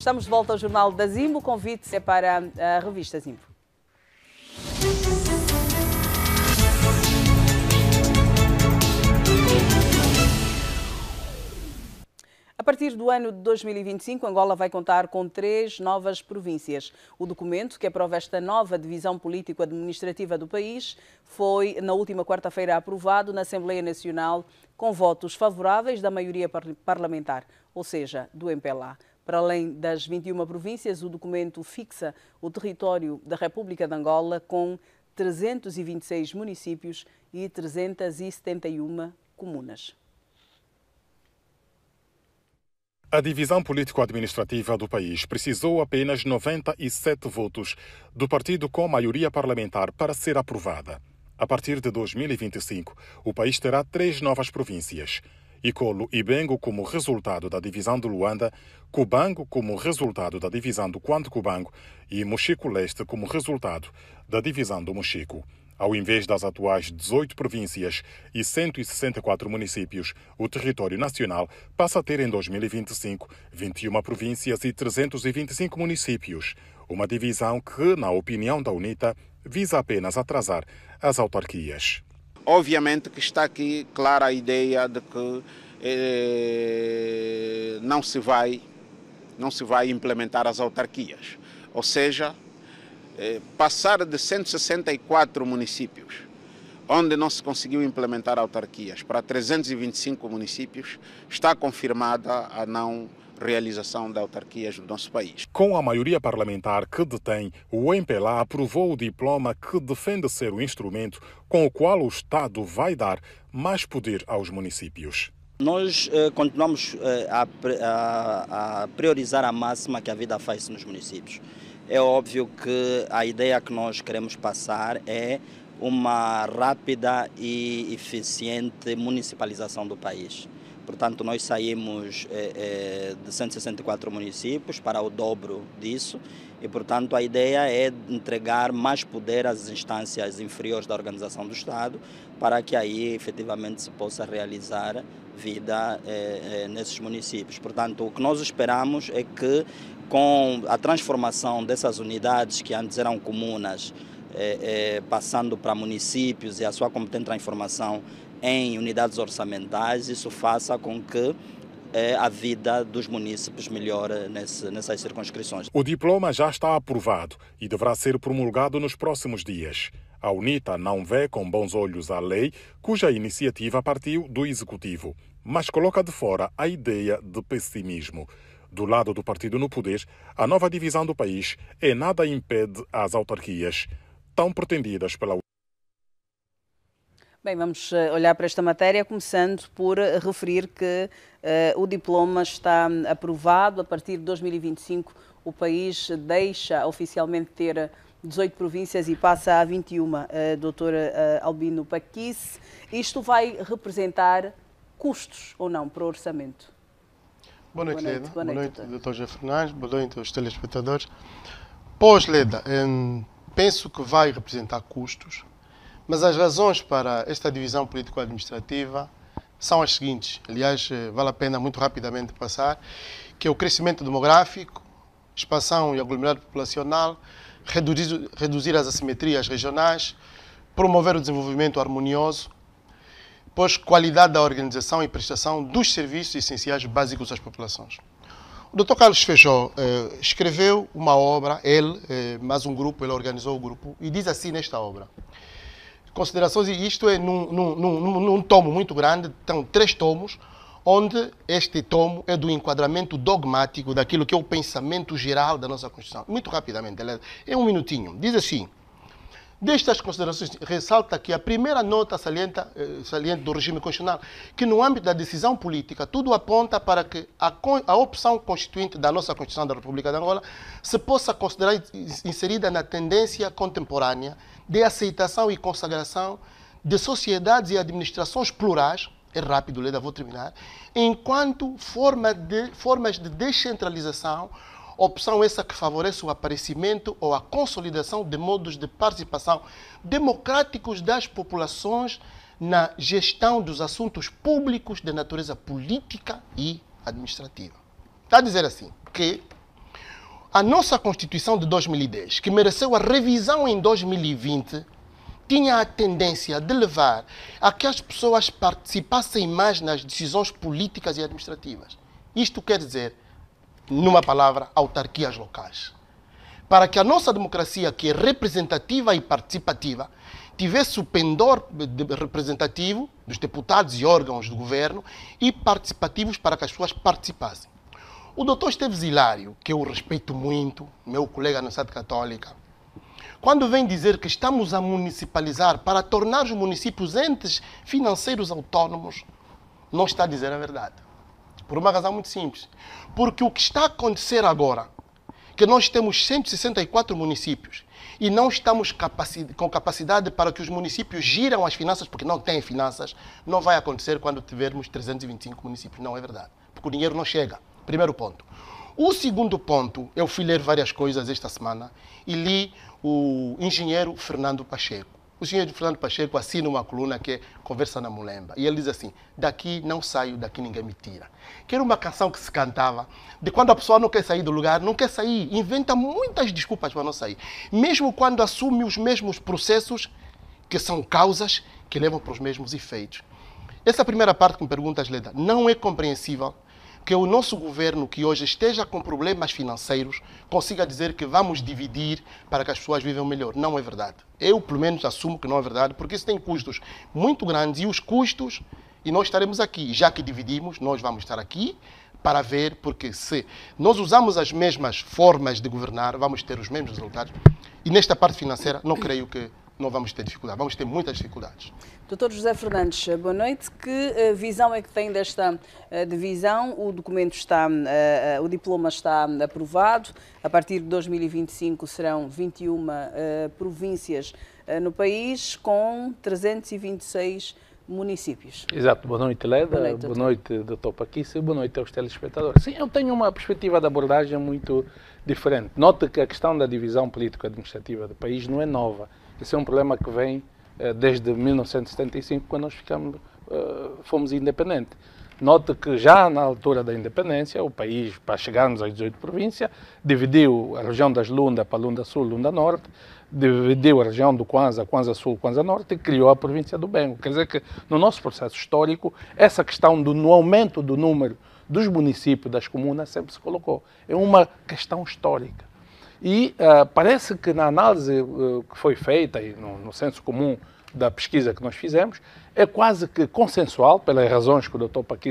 Estamos de volta ao Jornal da Zimbo. O convite é para a revista Zimbo. A partir do ano de 2025, Angola vai contar com três novas províncias. O documento que aprova esta nova divisão político-administrativa do país foi, na última quarta-feira, aprovado na Assembleia Nacional com votos favoráveis da maioria parlamentar, ou seja, do MPLA. Para além das 21 províncias, o documento fixa o território da República de Angola com 326 municípios e 371 comunas. A divisão político-administrativa do país precisou apenas 97 votos do partido com maioria parlamentar para ser aprovada. A partir de 2025, o país terá três novas províncias: e colo como resultado da divisão de Luanda, Cubango como resultado da divisão do Quanto Cubango e Mochico Leste como resultado da divisão do Mochico. Ao invés das atuais 18 províncias e 164 municípios, o território nacional passa a ter em 2025 21 províncias e 325 municípios, uma divisão que, na opinião da UNITA, visa apenas atrasar as autarquias. Obviamente que está aqui clara a ideia de que eh, não se vai não se vai implementar as autarquias, ou seja, eh, passar de 164 municípios onde não se conseguiu implementar autarquias para 325 municípios está confirmada a não realização da autarquia do nosso país. Com a maioria parlamentar que detém, o MPLA aprovou o diploma que defende ser o instrumento com o qual o Estado vai dar mais poder aos municípios. Nós eh, continuamos eh, a, a, a, priorizar a máxima que a vida faz nos municípios. É óbvio que a ideia que nós queremos passar é uma rápida e eficiente municipalização do país. Portanto, nós saímos é, é, de 164 municípios para o dobro disso e, portanto, a ideia é entregar mais poder às instâncias inferiores da organização do Estado para que aí efetivamente se possa realizar vida é, nesses municípios. Portanto, o que nós esperamos é que com a transformação dessas unidades que antes eram comunas, passando para municípios e a sua competente transformação em unidades orçamentais, isso faça com que eh, a vida dos munícipes melhora nessas circunscrições. O diploma já está aprovado e deverá ser promulgado nos próximos dias. A UNITA não vê com bons olhos a lei, cuja iniciativa partiu do Executivo, mas coloca de fora a ideia de pessimismo. Do lado do partido no poder, a nova divisão do país é nada impede as autarquias, tão pretendidas pela Bem, vamos eh, olhar para esta matéria, começando por eh, referir que uh, o diploma está hum, aprovado. A partir de 2025, o país deixa oficialmente ter 18 províncias e passa a 21. Uh, doutora uh, Albino Paquice, isto vai representar custos ou não para o orçamento? Boa noite, noite Leda. Boa noite, noite doutor. doutor José Fernandes. Boa noite aos telespectadores. Pós, Leda, hum, penso que vai representar custos mas as razões para esta divisão político-administrativa são as seguintes. Aliás, eh, vale a pena muito rapidamente passar, que é o crescimento demográfico, expansão e aglomerado populacional, reduzir, reduzir as assimetrias regionais, promover o desenvolvimento harmonioso, pois qualidade da organização e prestação dos serviços essenciais básicos às populações. O Dr. Carlos Feijó eh, escreveu uma obra, ele, eh, mais um grupo, ele organizou o grupo, e diz assim nesta obra: considerações, e isto é num, num, num, num tomo muito grande, Tem três tomos, onde este tomo é do enquadramento dogmático daquilo que é o pensamento geral da nossa Constituição. Muito rapidamente, é um minutinho. Diz assim: Destas considerações, ressalta que a primeira nota salienta, eh, saliente do regime constitucional, que no âmbito da decisão política, tudo aponta para que a, a opção constituinte da nossa Constituição da República de Angola se possa considerar inserida na tendência contemporânea de aceitação e consagração de sociedades e administrações plurais, é rápido, Leda, vou terminar, enquanto forma de, formas de descentralização opção essa que favorece o aparecimento ou a consolidação de modos de participação democráticos das populações na gestão dos assuntos públicos de natureza política e administrativa. Está a dizer assim que a nossa Constituição de 2010, que mereceu a revisão em 2020, tinha a tendência de levar a que as pessoas participassem mais nas decisões políticas e administrativas. Isto quer dizer numa palavra, autarquias locais. Para que a nossa democracia, que é representativa e participativa, tivesse o pendor representativo dos deputados e órgãos do governo e participativos para que as pessoas participassem. O doutor Esteves Hilário, que eu respeito muito, meu colega na Sede Católica, quando vem dizer que estamos a municipalizar para tornar os municípios entes financeiros autónomos, não está a dizer a verdade. Por uma razão muito simples. Porque o que está a acontecer agora, que nós temos 164 municípios e não estamos capaci com capacidade para que os municípios giram as finanças, porque não têm finanças, não vai acontecer quando tivermos 325 municípios. Não é verdade. Porque o dinheiro não chega. Primeiro ponto. O segundo ponto, eu fui ler várias coisas esta semana e li o engenheiro Fernando Pacheco. O engenheiro é Fernando Pacheco assina uma coluna que é Conversa na Mulemba. E ele diz assim: Daqui não saio, daqui ninguém me tira. Que era uma canção que se cantava de quando a pessoa não quer sair do lugar, não quer sair, inventa muitas desculpas para não sair. Mesmo quando assume os mesmos processos, que são causas que levam para os mesmos efeitos. Essa primeira parte que me perguntas, Leda, não é compreensível que o nosso governo, que hoje esteja com problemas financeiros, consiga dizer que vamos dividir para que as pessoas vivam melhor. Não é verdade. Eu, pelo menos, assumo que não é verdade, porque isso tem custos muito grandes e os custos, e nós estaremos aqui. Já que dividimos, nós vamos estar aqui para ver, porque se nós usamos as mesmas formas de governar, vamos ter os mesmos resultados. E nesta parte financeira, não creio que não vamos ter dificuldade, vamos ter muitas dificuldades. Doutor José Fernandes, boa noite. Que eh, visão é que tem desta eh, divisão? O documento está, eh, o diploma está aprovado. A partir de 2025 serão 21 províncias no país com 326 municípios. Exato. Boa noite, Leda. Boa noite, doutor Paquice. Boa noite aos telespectadores. Sim, eu tenho uma perspectiva de abordagem muito diferente. Note que a questão da divisão político-administrativa do país não é nova esse é um problema que vem eh, desde 1975, quando nós ficamos, eh, fomos independentes. Note que já na altura da independência, o país, para chegarmos às 18 províncias, dividiu a região das Lunda para Lunda Sul, Lunda Norte, dividiu a região do Kwanza, Kwanza Sul, Kwanza Norte e criou a província do Bengo. Quer dizer que no nosso processo histórico, essa questão do no aumento do número dos municípios, das comunas, sempre se colocou. É uma questão histórica. E uh, parece que na análise uh, que foi feita, e no, no, senso comum da pesquisa que nós fizemos, é quase que consensual, pelas razões que o Dr. Paqui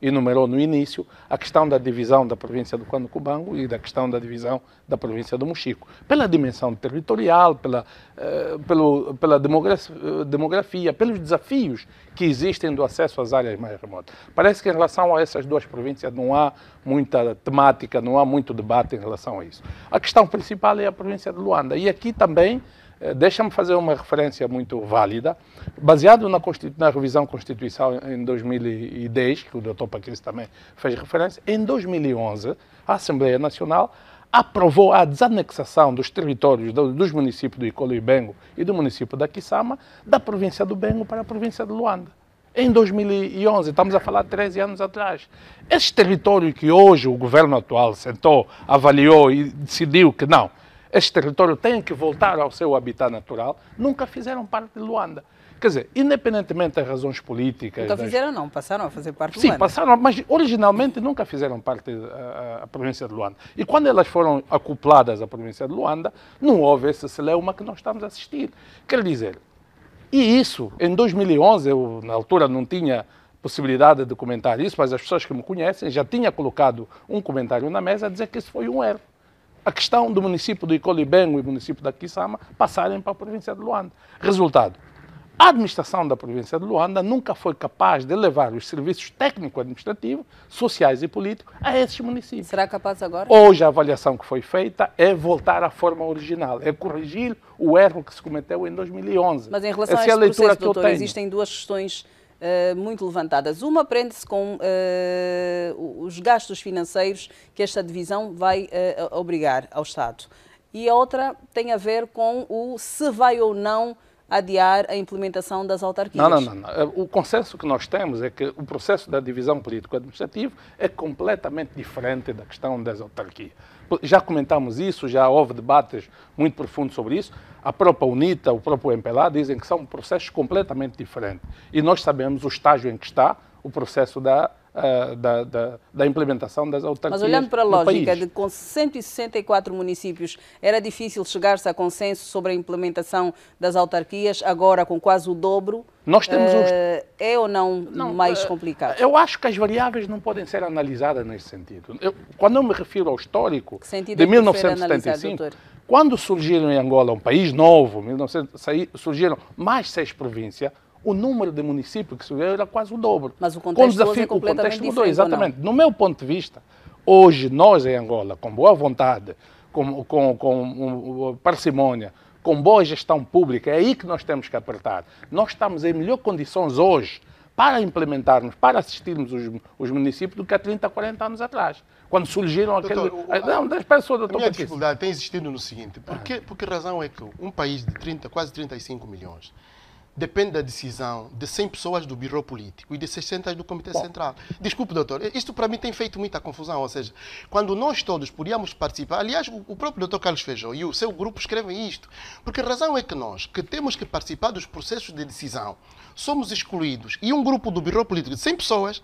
enumerou no início, a questão da divisão da província do Cubango e da questão da divisão da província do Mochico, pela dimensão territorial, pela, eh, pelo, pela eh, demografia, pelos desafios que existem do acesso às áreas mais remotas. Parece que em relação a essas duas províncias não há muita temática, não há muito debate em relação a isso. A questão principal é a província de Luanda e aqui também eh, deixa-me fazer uma referência muito válida, baseado na, na revisão constitucional em 2010, que o doutor Paquins também fez referência, em 2011, a Assembleia Nacional aprovou a desanexação dos territórios dos municípios de Icolo e Bengo e do município da Kisama da província do Bengo para a província de Luanda. Em 2011, estamos a falar de 13 anos atrás. Esses territórios que hoje o governo atual sentou, avaliou e decidiu que não, este território tem que voltar ao seu habitat natural, nunca fizeram parte de Luanda. Quer dizer, independentemente das razões políticas. Nunca fizeram, das... não, passaram a fazer parte de Luanda. Sim, passaram, mas originalmente nunca fizeram parte da eh, província de Luanda. E quando elas foram acopladas à província de Luanda, não houve esse celeuma que nós estamos a assistir. Quer dizer, e isso, em 2011, eu na altura não tinha possibilidade de comentar isso, mas as pessoas que me conhecem já tinha colocado um comentário na mesa a dizer que isso foi um erro a questão do município de Icolibengo e município da Kisama passarem para a província de Luanda. Resultado, a administração da província de Luanda nunca foi capaz de levar os serviços técnico-administrativos, sociais e políticos a esses municípios. Será capaz agora? Hoje a avaliação que foi feita é voltar à forma original, é corrigir o erro que se cometeu em 2011. Mas em relação Essa a é esse a leitura processo, doutor, existem duas questões eh, muito levantadas. Uma prende-se com uh, os gastos financeiros que esta divisão vai eh, obrigar ao Estado. E a outra tem a ver com o se vai ou não adiar a implementação das autarquias. Não, não, não. O consenso que nós temos é que o processo da divisão político-administrativa é completamente diferente da questão das autarquias. Já comentámos isso, já houve debates muito profundos sobre isso. A própria UNITA, o próprio MPLA dizem que são processos completamente diferentes. E nós sabemos o estágio em que está o processo da uh, da, da, da, implementação das autarquias. Mas olhando para a lógica de com 164 municípios, era difícil chegar-se a consenso sobre a implementação das autarquias, agora com quase o dobro. Nós temos uh, É ou não, não mais uh, complicado? Eu acho que as variáveis não podem ser analisadas nesse sentido. Eu, quando eu me refiro ao histórico de 1975, é quando surgiram em Angola um país novo, 19... surgiram mais seis províncias, o número de municípios que subiu era quase o dobro. Mas o contexto, com é o desafio, é o contexto mudou, exatamente. No meu ponto de vista, hoje nós em Angola, com boa vontade, com, com, com um, parcimônia, com boa gestão pública, é aí que nós temos que apertar. Nós estamos em melhor condições hoje para implementarmos, para assistirmos os, os municípios do que há 30, 40 anos atrás, quando surgiram aqueles... aquele... Ah, não, das pessoas, doutor, a minha dificuldade tem existido no seguinte, porque, ah. por que razão é que um país de 30, quase 35 milhões, depende da decisão de 100 pessoas do Biro Político e de 600 do Comitê Central. Desculpe, doutor, isto para mim tem feito muita confusão. Ou seja, quando nós todos podíamos participar, aliás, o próprio doutor Carlos Feijó e o seu grupo escrevem isto, porque a razão é que nós, que temos que participar dos processos de decisão, somos excluídos e um grupo do Biro Político de 100 pessoas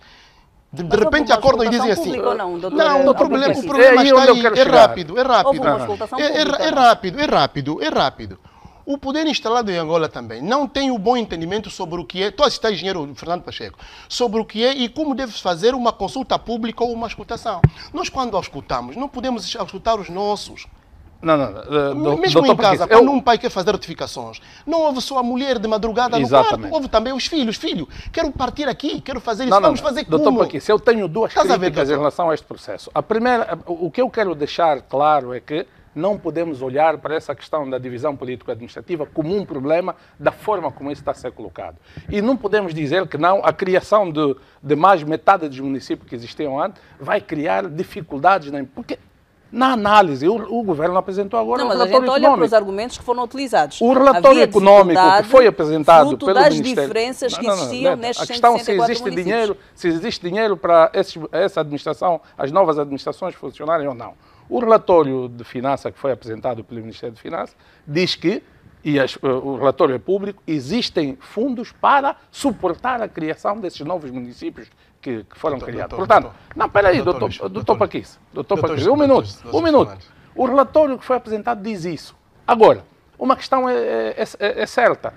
de, de repente acordam e dizem assim. Não, não o, problema, o problema é, está aí. É rápido, é rápido. É, é, é rápido, é rápido, é rápido. O poder instalado em Angola também não tem o um bom entendimento sobre o que é, estou a citar engenheiro Fernando Pacheco, sobre o que é e como deve fazer uma consulta pública ou uma escutação. Nós, quando escutamos não podemos escutar os nossos. Não, não, não. Eh, Mesmo em casa, Paquete, quando eu... um pai quer fazer notificações, não houve só a mulher de madrugada Exatamente. no quarto, houve também os filhos. Filho, quero partir aqui, quero fazer isso, não, vamos não, fazer doutor como? Doutor Paquisse, eu tenho duas Estás críticas ver, em relação a este processo. A primeira, o que eu quero deixar claro é que não podemos olhar para essa questão da divisão político-administrativa como um problema da forma como isso está a ser colocado. E não podemos dizer que não, a criação de, de mais metade dos municípios que existiam antes vai criar dificuldades, na, porque na análise, o, o, governo apresentou agora não, mas o relatório a gente olha para os argumentos que foram utilizados. O relatório Havia econômico que foi apresentado pelo Ministério... das diferenças que não, não, existiam neste A questão é se existe dinheiro, se existe dinheiro para esses, essa administração, as novas administrações funcionarem ou não. O relatório de finança que foi apresentado pelo Ministério de Finanças diz que, e as, eh, o relatório é público, existem fundos para suportar a criação desses novos municípios que, que foram doutor, criados. Doutor, Portanto, doutor, não, peraí, doutor, doutor, doutor Paquis, doutor Paquis, um minuto, um minuto. O relatório que foi apresentado diz isso. Agora, uma questão é, é, é, é certa.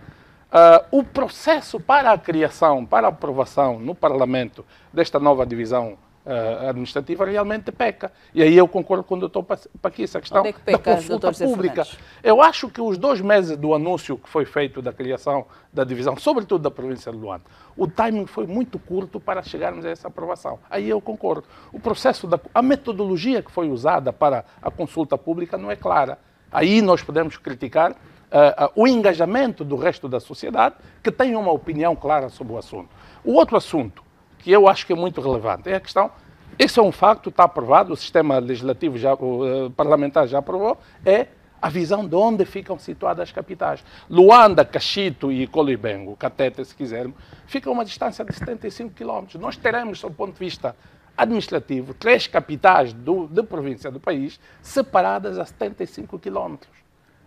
Uh, o processo para a criação, para a aprovação no Parlamento desta nova divisão uh, administrativa realmente peca. E aí eu concordo com o doutor Paquiça, a questão é que peca, da consulta pública. Eu acho que os dois meses do anúncio que foi feito da criação da divisão, sobretudo da província de Luanda, o timing foi muito curto para chegarmos a essa aprovação. Aí eu concordo. O processo, da, a metodologia que foi usada para a consulta pública não é clara. Aí nós podemos criticar Uh, uh, o engajamento do resto da sociedade que tem uma opinião clara sobre o assunto. O outro assunto, que eu acho que é muito relevante. É a questão, esse é um facto, está aprovado, o sistema legislativo já, o, eh, parlamentar já aprovou, é a visão de onde ficam situadas as capitais. Luanda, Caxito e Colibengo, Catete, se quisermos, ficam a uma distância de 75 quilómetros. Nós teremos, do ponto de vista administrativo, três capitais do, de província do país separadas a 75 quilómetros.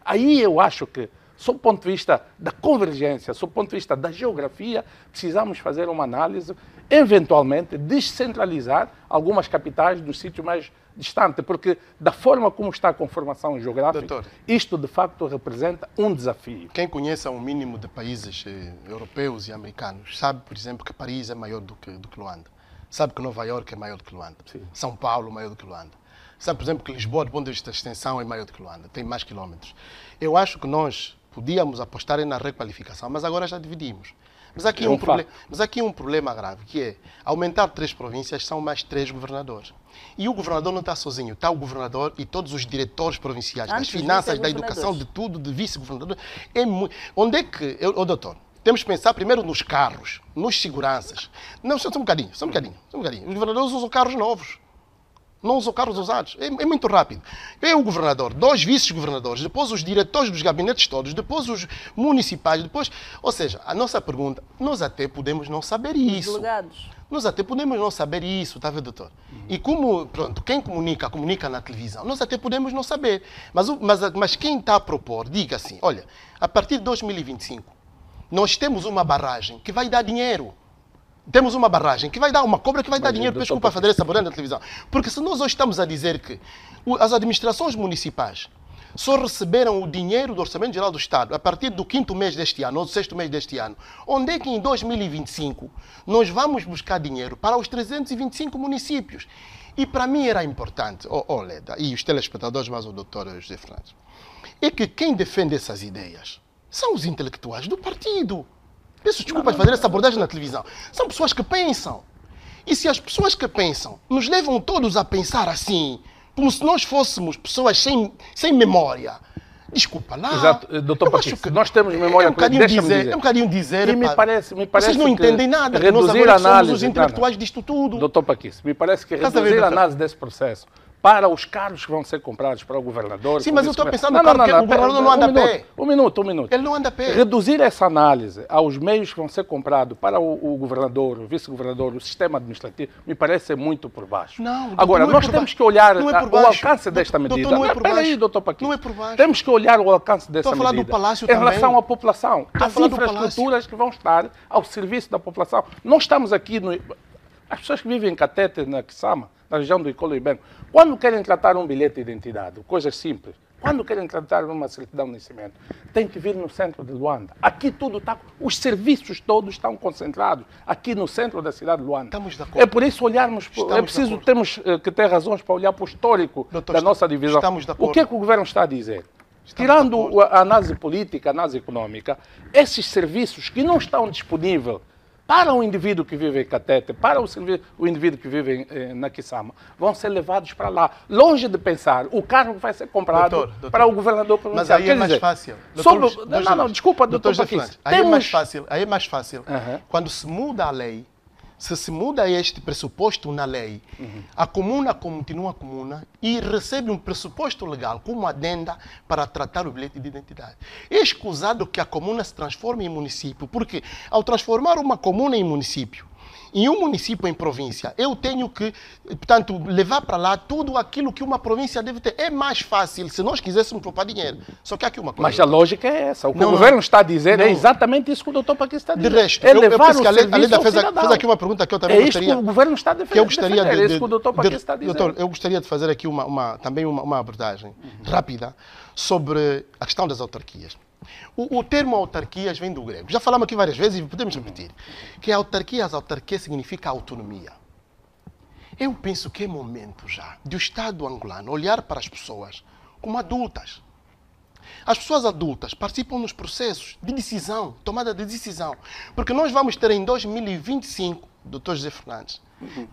Aí eu acho que sob o ponto de vista da convergência, sob o ponto de vista da geografia, precisamos fazer uma análise, eventualmente descentralizar algumas capitais do sítio mais distante, porque da forma como está a conformação geográfica, Doutor, isto de facto representa um desafio. Quem conhece um mínimo de países eh, europeus e americanos sabe, por exemplo, que Paris é maior do que, do que Luanda, sabe que Nova York é maior do que Luanda, Sim. São Paulo é maior do que Luanda. Sabe, por exemplo, que Lisboa, do ponto de vista da extensão, é maior do que Luanda, tem mais quilómetros. Eu acho que nós, podíamos apostar na requalificação, mas agora já dividimos. Mas aqui, é um problema, mas aqui um problema grave, que é aumentar três províncias são mais três governadores. E o governador não está sozinho, está o governador e todos os diretores provinciais Antes, das finanças, da educação, de tudo, de vice-governador. É Onde é que. Eu, oh, doutor, temos que pensar primeiro nos carros, nos seguranças. Não, só um bocadinho, só um bocadinho, só um bocadinho. Os governadores usam carros novos não usam carros usados. É, é, muito rápido. É o governador, dois vice-governadores, depois os diretores dos gabinetes todos, depois os municipais, depois. Ou seja, a nossa pergunta, nós até podemos não saber isso. Delegados. Nós até podemos não saber isso, está a ver, doutor? Uhum. E como, pronto, quem comunica, comunica na televisão. Nós até podemos não saber. Mas, mas, mas quem está a propor, diga assim: olha, a partir de 2025, nós temos uma barragem que vai dar dinheiro temos uma barragem que vai dar uma cobra que vai Mas dar dinheiro, desculpa, para fazer essa barulho na televisão. Porque se nós hoje estamos a dizer que as administrações municipais só receberam o dinheiro do Orçamento Geral do Estado a partir do quinto mês deste ano, ou do sexto mês deste ano, onde é que em 2025 nós vamos buscar dinheiro para os 325 municípios? E para mim era importante, oh, oh Leda, e os telespectadores, mais o doutor José Franz, é que quem defende essas ideias são os intelectuais do partido. Peço desculpa de fazer essa abordagem na televisão. São pessoas que pensam. E se as pessoas que pensam nos levam todos a pensar assim, como se nós fôssemos pessoas sem, sem memória, Desculpa lá. Exato, eh, doutor Patrício, nós temos memória é um coletiva. Dizer, dizer. É um bocadinho dizer. E me parece, me parece vocês não entendem nada. Reduzir nós agora a análise, somos os intelectuais disto tudo. Doutor Paquis, me parece que reduzir a análise desse processo para os carros que vão ser comprados para o governador. Sim, mas eu estou pensando não, no não, não, o governador não anda um a pé. Minuto, um minuto, um minuto. Ele não anda a pé. Reduzir essa análise aos meios que vão ser comprados para o, o governador, o vice-governador, o sistema administrativo, me parece muito por baixo. Não, Agora, não é nós é temos baixo. que olhar é a, o alcance desta medida. Doutor, não é por baixo. Peraí, doutor Não é por baixo. Temos que olhar o alcance dessa medida. Estou a falar do Palácio em também. Em relação à população. Estou tá as infraestruturas que vão estar ao serviço da população. Não estamos aqui no as pessoas que vivem em Catete, na Kisama, na região do Icolibeno, quando querem tratar um bilhete de identidade, coisas simples, quando querem tratar uma certidão de nascimento, tem que vir no centro de Luanda. Aqui tudo está, os serviços todos estão concentrados aqui no centro da cidade de Luanda. Estamos de acordo. É por isso olharmos, é estamos é preciso, temos eh, que ter razões para olhar para o histórico Doutor, da nossa divisão. Estamos de acordo. O que é que o governo está a dizer? Estamos Tirando a análise política, a análise econômica, esses serviços que não estão disponíveis para o indivíduo que vive em Catete, para o, o indivíduo que vive em eh, na vão ser levados para lá, longe de pensar. O carro vai ser comprado doutor, doutor, para o governador provincial. Mas aí é mais dizer, fácil. Doutor, sobre, não, não, desculpa, doutor, doutor Aí, é mais fácil, aí é mais fácil. Uhum. Quando se muda a lei, se se muda este pressuposto na lei, uhum. a comuna continua comuna e recebe um pressuposto legal como adenda para tratar o bilhete de identidade. É escusado que a comuna se transforme em município, porque ao transformar uma comuna em município, em um município, em província, eu tenho que, portanto, levar para lá tudo aquilo que uma província deve ter. É mais fácil se nós quiséssemos poupar dinheiro. Só que aqui uma coisa. Mas a lógica é essa. O que não, o governo está a dizer é não. é exatamente isso que o doutor Paquista está dizendo. De resto, é eu, levar eu, que a lei, a lei da fez, fez, aqui uma pergunta que eu também é gostaria. isso que o governo está a defender. Que eu gostaria defender, de, de, é isso que o doutor Paquista está a dizer. Doutor, eu gostaria de fazer aqui uma, uma também uma, uma abordagem uhum. rápida sobre a questão das autarquias. O, o, termo autarquias vem do grego. Já falamos aqui várias vezes e podemos repetir. Que a autarquia, as autarquias significa autonomia. Eu penso que é momento já de o Estado angolano olhar para as pessoas como adultas. As pessoas adultas participam nos processos de decisão, tomada de decisão. Porque nós vamos ter em 2025, doutor José Fernandes,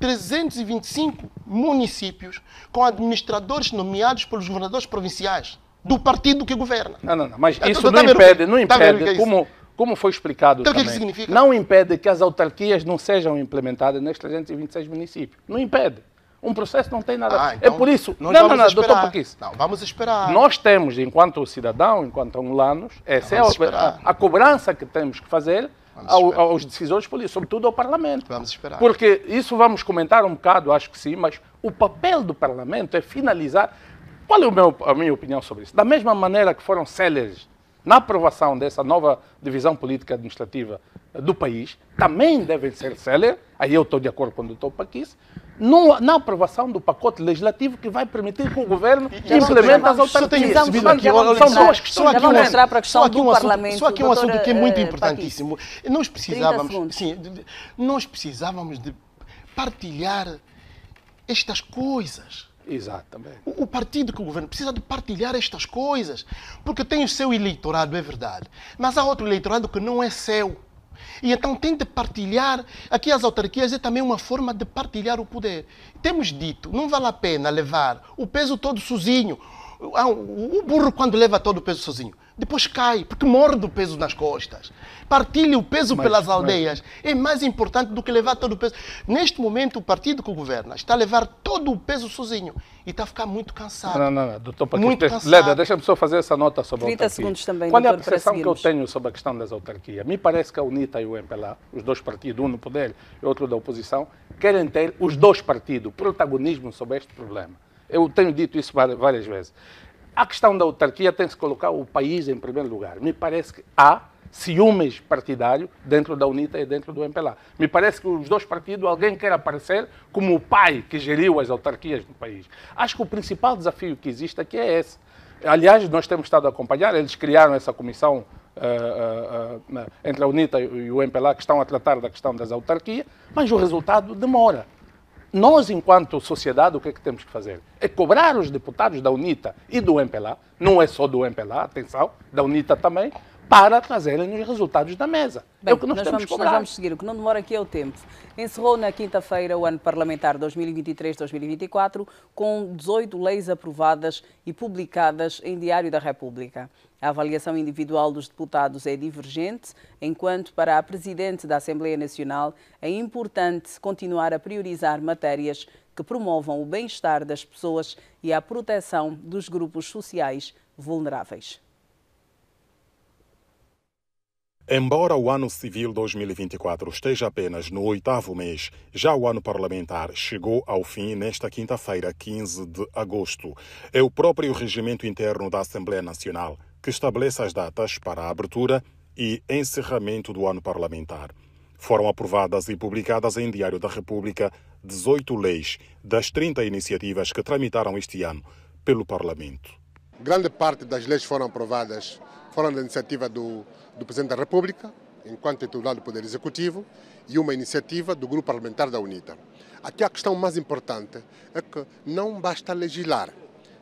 325 municípios com administradores nomeados pelos governadores provinciais do partido que governa. Não, não, não. Mas então, isso tá não impede, não tá impede, é como, como foi explicado então, é também. Que, que significa? Não impede que as autarquias não sejam implementadas nestes 326 municípios. Não impede. Um processo não tem nada. Ah, é então é por isso. Não, não, não, doutor Paquis. Não, vamos esperar. Nós temos, enquanto cidadão, enquanto angolanos, essa não, é a, a, a, cobrança que temos que fazer ao, aos decisores políticos, sobretudo ao Parlamento. Vamos esperar. Porque isso vamos comentar um bocado, acho que sim, mas o papel do Parlamento é finalizar. Qual é meu, a minha opinião sobre isso? Da mesma maneira que foram céleres na aprovação dessa nova divisão política administrativa eh, do país, também devem ser céleres, aí eu estou de acordo com o doutor Paquis, na aprovação do pacote legislativo que vai permitir que o governo implemente as autarquias. Eu tenho aqui, olha, são duas questões. Já vamos entrar para a questão do Parlamento. Só aqui um assunto que é muito eh, importantíssimo. Nós precisávamos, sim, nós precisávamos de partilhar estas coisas Exatamente. O, o partido que o governo precisa de partilhar estas coisas, porque tem o seu eleitorado, é verdade, mas há outro eleitorado que não é seu. E então tem de partilhar. Aqui as autarquias é também uma forma de partilhar o poder. Temos dito, não vale a pena levar o peso todo sozinho. Ah, o burro, quando leva todo o peso sozinho, depois cai, porque morde o peso nas costas. Partilha o peso mas, pelas aldeias. Mas... É mais importante do que levar todo o peso. Neste momento, o partido que governa está a levar todo o peso sozinho e está a ficar muito cansado. Não, não, não, doutor muito cansado. Leda, deixa-me só fazer essa nota sobre 30 a autarquia. segundos também, Qual doutor, é a percepção que eu tenho sobre a questão das autarquias? Me parece que a UNITA e o MPLA, os dois partidos, um no poder e outro da oposição, querem ter os dois partidos protagonismo sobre este problema. Eu tenho dito isso várias vezes. A questão da autarquia tem que colocar o país em primeiro lugar. Me parece que há ciúmes partidário dentro da UNITA e dentro do MPLA. Me parece que os dois partidos, alguém quer aparecer como o pai que geriu as autarquias no país. Acho que o principal desafio que existe aqui é esse. Aliás, nós temos estado a acompanhar, eles criaram essa comissão uh, uh, uh, entre a UNITA e o MPLA que estão a tratar da questão das autarquias, mas o resultado demora. Nós, enquanto sociedade, o que é que temos que fazer? É cobrar os deputados da UNITA e do MPLA, não é só do MPLA, atenção, da UNITA também, para trazerem os resultados da mesa. É Bem, é o que nós, nós temos vamos, nós vamos seguir, o que não demora aqui é, é o tempo. Encerrou na quinta-feira o ano parlamentar 2023-2024 com 18 leis aprovadas e publicadas em Diário da República. A avaliação individual dos deputados é divergente, enquanto para a Presidente da Assembleia Nacional é importante continuar a priorizar matérias que promovam o bem-estar das pessoas e a proteção dos grupos sociais vulneráveis. Embora o ano civil 2024 esteja apenas no oitavo mês, já o ano parlamentar chegou ao fim nesta quinta-feira, 15 de agosto. É o próprio regimento interno da Assembleia Nacional que estabelece as datas para a abertura e encerramento do ano parlamentar. Foram aprovadas e publicadas em Diário da República 18 leis das 30 iniciativas que tramitaram este ano pelo Parlamento. Grande parte das leis foram aprovadas foram da iniciativa do, do Presidente da República, enquanto é titular do Poder Executivo, e uma iniciativa do Grupo Parlamentar da UNITA. Aqui a questão mais importante é que não basta legislar.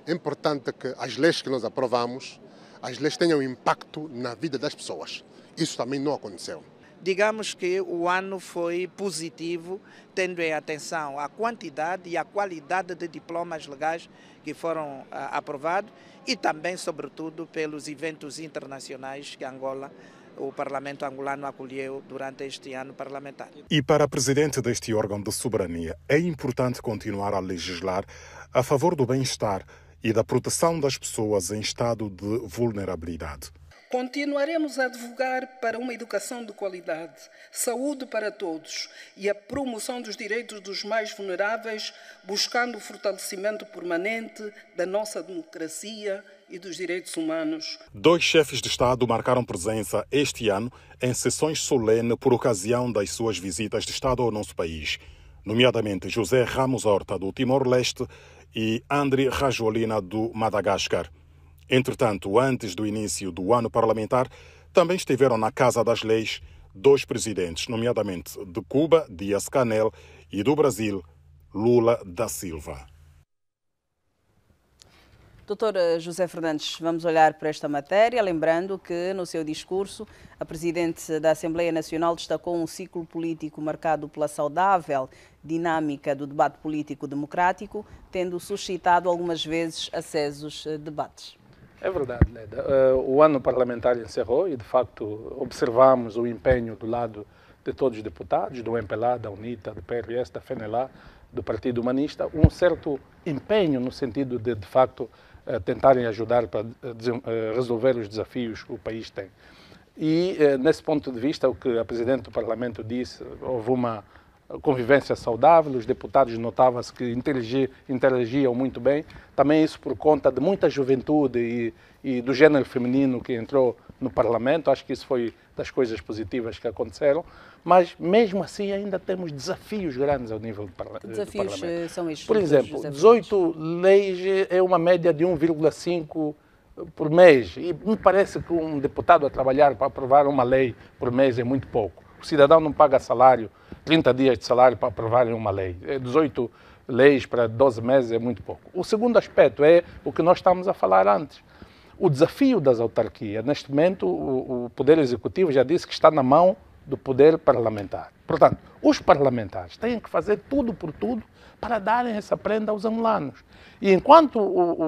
É importante que as leis que nós aprovamos, as leis tenham impacto na vida das pessoas. Isso também não aconteceu. Digamos que o ano foi positivo, tendo em atenção a quantidade e a qualidade de diplomas legais que foram ah, aprovados e também, sobretudo, pelos eventos internacionais que Angola o Parlamento angolano acolheu durante este ano parlamentar. E para a presidente deste órgão de soberania, é importante continuar a legislar a favor do bem-estar e da proteção das pessoas em estado de vulnerabilidade. Continuaremos a advogar para uma educação de qualidade, saúde para todos e a promoção dos direitos dos mais vulneráveis, buscando o fortalecimento permanente da nossa democracia e dos direitos humanos. Dois chefes de Estado marcaram presença este ano em sessões solene por ocasião das suas visitas de Estado ao nosso país, nomeadamente José Ramos Horta, do Timor-Leste, e André Rajolina, do Madagascar. Entretanto, antes do início do ano parlamentar, também estiveram na Casa das Leis dois presidentes, nomeadamente de Cuba, Dias Canel, e do Brasil, Lula da Silva. Doutor eh, José Fernandes, vamos olhar para esta matéria, lembrando que no seu discurso a Presidente da Assembleia Nacional destacou um ciclo político marcado pela saudável dinâmica do debate político democrático, tendo suscitado algumas vezes acesos eh, debates. É verdade, Leda. Uh, o ano parlamentar encerrou e, de facto, observamos o empenho do lado de todos os deputados, do MPLA, da UNITA, do PRS, da FENELA, do Partido Humanista, um certo empenho no sentido de, de facto, uh, tentarem ajudar para uh, resolver os desafios que o país tem. E, nesse ponto de vista, o que a Presidente do Parlamento disse, houve uma convivência saudável, os deputados notavam-se que interagiam, muito bem. Também isso por conta de muita juventude e, e, do gênero feminino que entrou no Parlamento. Acho que isso foi das coisas positivas que aconteceram. Mas, mesmo assim, ainda temos desafios grandes ao nível do, parla que desafios do Parlamento. Eh, são estes? Por exemplo, 18 leis é uma média de 1,5 por mês. E me parece que um deputado a trabalhar para aprovar uma lei por mês é muito pouco. O cidadão não paga salário, 30 dias de salário para aprovarem uma lei. 18 é, leis para 12 meses é muito pouco. O segundo aspecto é o que nós estávamos a falar antes. O desafio das autarquias, neste momento, o, o Poder Executivo já disse que está na mão do Poder Parlamentar. Portanto, os parlamentares têm que fazer tudo por tudo para darem essa prenda aos angolanos. E enquanto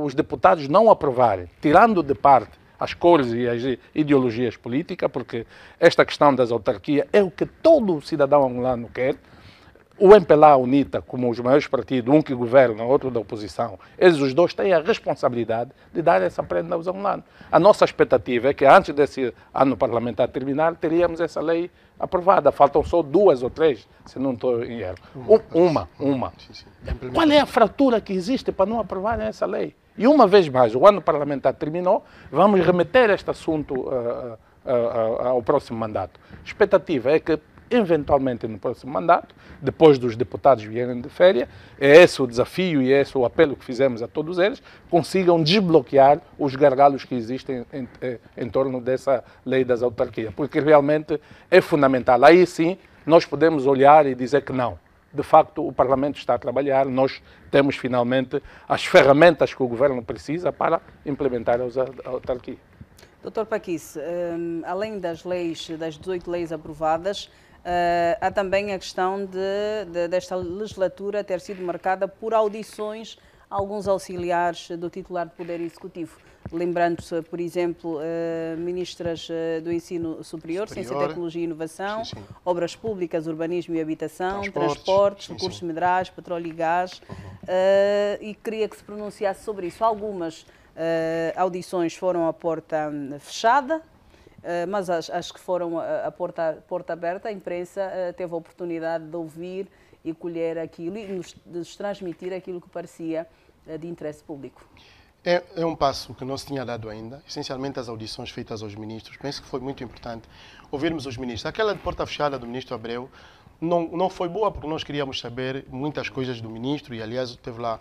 os deputados não aprovarem, tirando de parte as cores e as ideologias políticas, porque esta questão das autarquias é o que todo cidadão angolano quer, o MPLA, a UNITA, como os maiores partidos, um que governa, outro da oposição, eles os dois têm a responsabilidade de dar essa prenda aos angolanos. A nossa expectativa é que antes desse ano parlamentar terminar, teríamos essa lei aprovada. Faltam só duas ou três, se não estou em erro. Uma, uma. Qual é a fratura que existe para não aprovar essa lei? E uma vez mais, o ano parlamentar terminou, vamos remeter este assunto uh, uh, uh, ao próximo mandato. A expectativa é que eventualmente no próximo mandato, depois dos deputados vierem de férias. É esse o desafio e é esse o apelo que fizemos a todos eles, consigam desbloquear os gargalos que existem em, em, eh, em torno dessa lei das autarquias, porque realmente é fundamental. Aí sim nós podemos olhar e dizer que não de facto o Parlamento está a trabalhar, nós temos finalmente as ferramentas que o Governo precisa para implementar a autarquia. Doutor Paquice, hum, além das leis, das 18 leis aprovadas, ah, há também a questão de, de, desta legislatura ter sido marcada por audições a alguns auxiliares do titular de Poder Executivo. Lembrando-se, por exemplo, ah, ministras ah, do Ensino Superior, Superior, Ciência, Tecnologia e Inovação, sim, sim. Obras Públicas, Urbanismo e Habitação, Transportes, Recursos Minerais, Petróleo e Gás, uhum. e queria que se pronunciasse sobre isso. Algumas audições foram à porta fechada, eh, mas acho, acho que foram a porta, porta aberta, a imprensa eh, teve a oportunidade de ouvir e colher aquilo e nos, de nos transmitir aquilo que parecia eh, de interesse público. É, é, um passo que não se tinha dado ainda, essencialmente as audições feitas aos ministros. Penso que foi muito importante ouvirmos os ministros. Aquela de porta fechada do ministro Abreu não, não foi boa, porque nós queríamos saber muitas coisas do ministro, e aliás, teve lá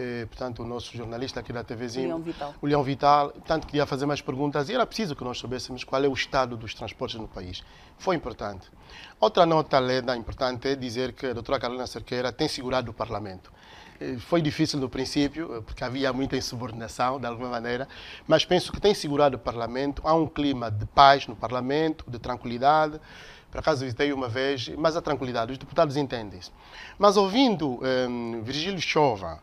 eh, portanto, o nosso jornalista aqui da TVzinho, Leão Vital. o Leão Vital, portanto, queria fazer mais perguntas e era preciso que nós soubéssemos qual é o estado dos transportes no país. Foi importante. Outra nota Leda, importante é dizer que a doutora Carolina Cerqueira tem segurado o Parlamento eh, foi difícil no princípio, eh, porque havia muita insubordinação, de alguma maneira, mas penso que tem segurado o Parlamento. Há um clima de paz no Parlamento, de tranquilidade. Por acaso visitei uma vez, mas a tranquilidade, os deputados entendem isso. Mas ouvindo um, ehm, Virgílio Chova,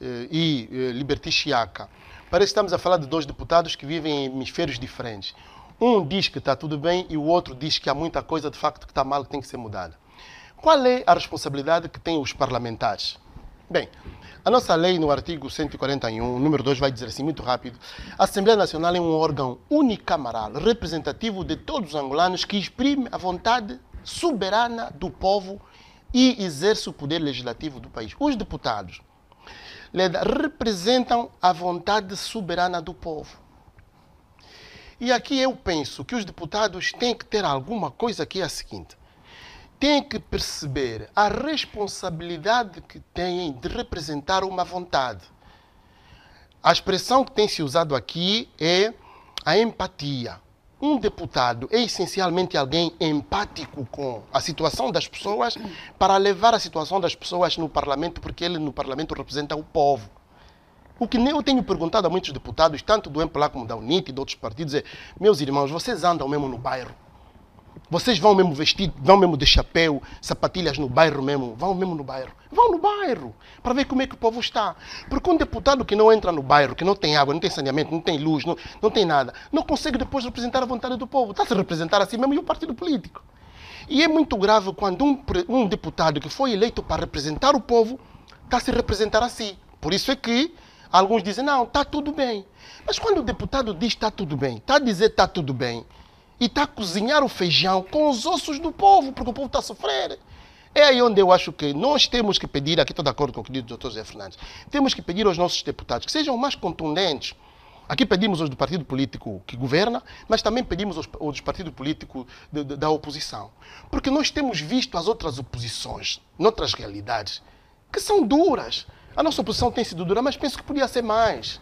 eh, e eh, Liberty Chiaka. Parece que estamos a falar de dois deputados que vivem em hemisférios diferentes. Um diz que está tudo bem e o outro diz que há muita coisa de facto que está mal que tem que ser mudada. Qual é a responsabilidade que têm os parlamentares? Bem, a nossa lei no artigo 141, número 2, vai dizer assim muito rápido: a Assembleia Nacional é um órgão unicameral, representativo de todos os angolanos que exprime a vontade soberana do povo e exerce o poder legislativo do país. Os deputados representam a vontade soberana do povo. E aqui eu penso que os deputados têm que ter alguma coisa que é a seguinte: têm que perceber a responsabilidade que têm de representar uma vontade. A expressão que tem se usado aqui é a empatia um deputado é essencialmente alguém empático com a situação das pessoas para levar a situação das pessoas no parlamento, porque ele no parlamento representa o povo. O que eu tenho perguntado a muitos deputados, tanto do MPLA como da UNIT e de outros partidos, é: meus irmãos, vocês andam mesmo no bairro? Vocês vão mesmo vestido, vão mesmo de chapéu, sapatilhas no bairro mesmo, vão mesmo no bairro. Vão no bairro, para ver como é que o povo está. Porque um deputado que não entra no bairro, que não tem água, não tem saneamento, não tem luz, não, não tem nada, não consegue depois representar a vontade do povo. Está-se a representar assim mesmo e o partido político. E é muito grave quando um, um deputado que foi eleito para representar o povo está-se representar assim. Por isso é que alguns dizem, não, está tudo bem. Mas quando o deputado diz está tudo bem, está a dizer está tudo bem, e está a cozinhar o feijão com os ossos do povo, porque o povo está a sofrer. É aí onde eu acho que nós temos que pedir, aqui estou de acordo com o que disse o doutor José Fernandes, temos que pedir aos nossos deputados que sejam mais contundentes. Aqui pedimos aos do partido político que governa, mas também pedimos aos, aos partidos políticos da oposição. Porque nós temos visto as outras oposições, noutras realidades, que são duras. A nossa oposição tem sido dura, mas penso que podia ser mais.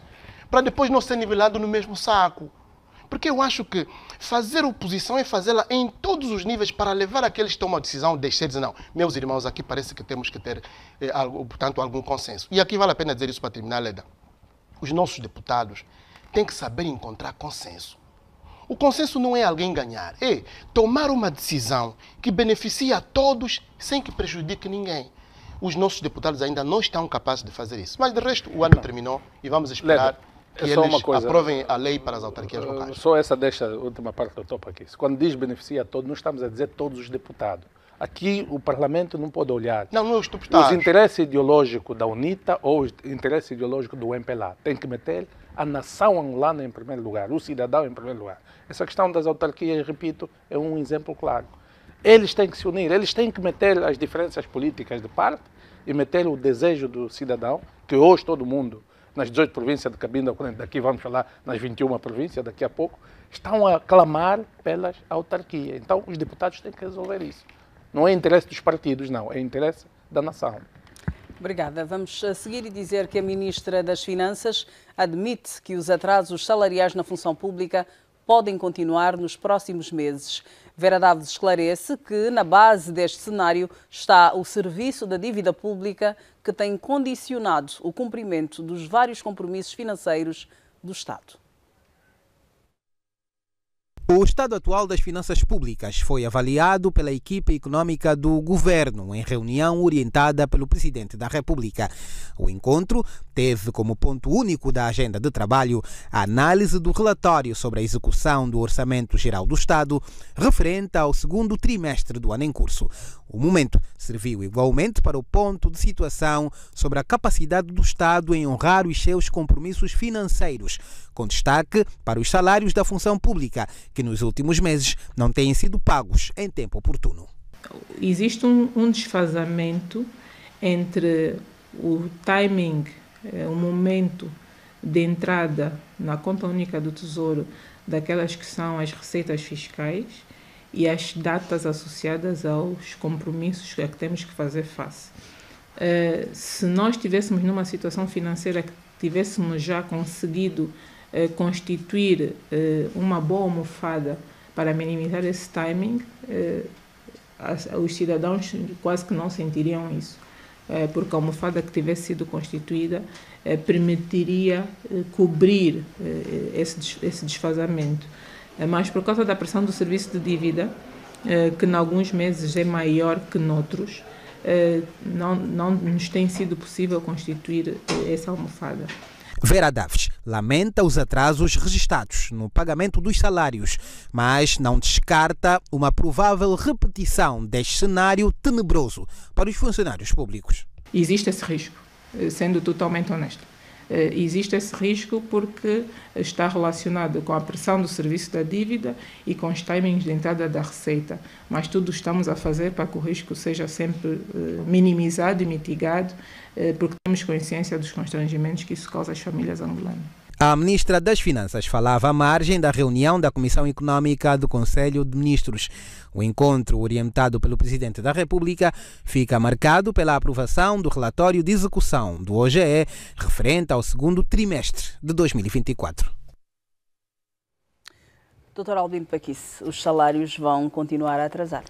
Para depois não ser nivelado no mesmo saco. Porque eu acho que fazer oposição é fazê-la em todos os níveis para levar aqueles que tomam a decisão de descer e dizer, não, meus irmãos, aqui parece que temos que ter, eh, algo, portanto, algum consenso. E aqui vale a pena dizer isso para terminar, Leda. Os nossos deputados têm que saber encontrar consenso. O consenso não é alguém ganhar, é tomar uma decisão que beneficie a todos sem que prejudique ninguém os nossos deputados ainda não estão capazes de fazer isso. Mas, de resto, o ano terminou e vamos esperar. Leda que é eles coisa, aprovem a lei para as autarquias locais. Só essa deixa a última parte do topo aqui. Quando diz beneficia a todos, não estamos a dizer todos os deputados. Aqui o parlamento não pode olhar não, não os, deputados. os interesses ideológicos da UNITA ou os interesses ideológicos do MPLA. Tem que meter a nação angolana em primeiro lugar, o cidadão em primeiro lugar. Essa questão das autarquias, repito, é um exemplo claro. Eles têm que se unir, eles têm que meter as diferenças políticas de parte e meter o desejo do cidadão, que hoje todo mundo nas 18 províncias de Cabinda, daqui vamos falar nas 21 províncias daqui a pouco, estão a clamar pelas autarquias. Então os deputados têm que resolver isso. Não é interesse dos partidos, não, é interesse da nação. Obrigada. Vamos eh, seguir e dizer que a Ministra das Finanças admite que os atrasos salariais na função pública podem continuar nos próximos meses. Vera Daves esclarece que, na base deste cenário, está o serviço da dívida pública que tem condicionado o cumprimento dos vários compromissos financeiros do Estado. O estado atual das finanças públicas foi avaliado pela equipe econômica do governo em reunião orientada pelo presidente da República. O encontro teve como ponto único da agenda de trabalho a análise do relatório sobre a execução do Orçamento Geral do Estado referente ao segundo trimestre do ano em curso. O momento serviu igualmente para o ponto de situação sobre a capacidade do Estado em honrar os seus compromissos financeiros, com destaque para os salários da função pública, que nos últimos meses não têm sido pagos em tempo oportuno. Existe um, um desfazamento entre o timing, eh, o momento de entrada na conta única do Tesouro daquelas que são as receitas fiscais e as datas associadas aos compromissos a que temos que fazer face. Eh, se nós tivéssemos numa situação financeira que tivéssemos já conseguido eh, constituir eh, uma boa almofada para minimizar esse timing, eh, as, os cidadãos quase que não sentiriam isso, eh, porque a almofada que tivesse sido constituída eh, permitiria eh, cobrir esse, esse desfazamento. mas por causa da pressão do serviço de dívida, que em alguns meses é maior que noutros, não, não nos tem sido possível constituir essa almofada. Vera Daves lamenta os atrasos registados no pagamento dos salários, mas não descarta uma provável repetição deste cenário tenebroso para os funcionários públicos. Existe esse risco, eh, sendo totalmente honesto. Eh, existe esse risco porque está relacionado com a pressão do serviço da dívida e com os timings de entrada da receita. Mas tudo estamos a fazer para que o risco seja sempre eh, minimizado e mitigado, eh, porque temos consciência dos constrangimentos que isso causa às famílias angolanas. A ministra das Finanças falava à margem da reunião da Comissão Económica do Conselho de Ministros. O encontro, orientado pelo presidente da República, fica marcado pela aprovação do relatório de execução do OGE referente ao segundo trimestre de 2024. Doutor Albino Paquice, os salários vão continuar a atrasar.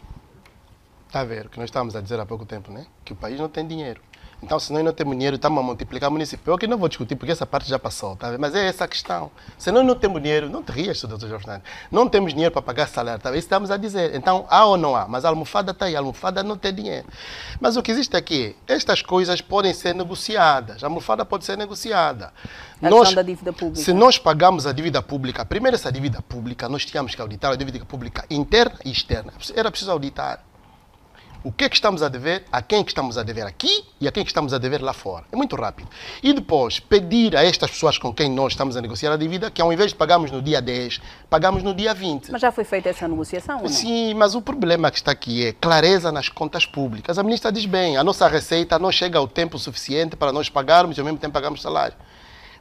Está a ver o que nós estávamos a dizer há pouco tempo, né? Que o país não tem dinheiro. Então, se nós não temos dinheiro, estamos tá, a multiplicar município. Eu aqui não vou discutir, porque essa parte já passou, tá? mas é essa a questão. Se nós não temos dinheiro, não te rias, doutor Jorge Fernandes, não temos dinheiro para pagar salário, tá? isso estamos a dizer. Então, há ou não há? Mas a almofada está aí, a almofada não tem dinheiro. Mas o que existe aqui, estas coisas podem ser negociadas, a almofada pode ser negociada. A nós, da dívida pública. Se nós pagamos a dívida pública, primeiro essa dívida pública, nós tínhamos que auditar a dívida pública interna e externa. Era preciso auditar o que é que estamos a dever, a quem é que estamos a dever aqui e a quem é que estamos a dever lá fora. É muito rápido. E depois, pedir a estas pessoas com quem nós estamos a negociar a dívida que ao invés de pagarmos no dia 10, pagamos no dia 20. Mas já foi feita essa negociação, não? Sim, mas o problema que está aqui é clareza nas contas públicas. A ministra diz bem, a nossa receita não chega ao tempo suficiente para nós pagarmos e ao mesmo tempo pagarmos salário.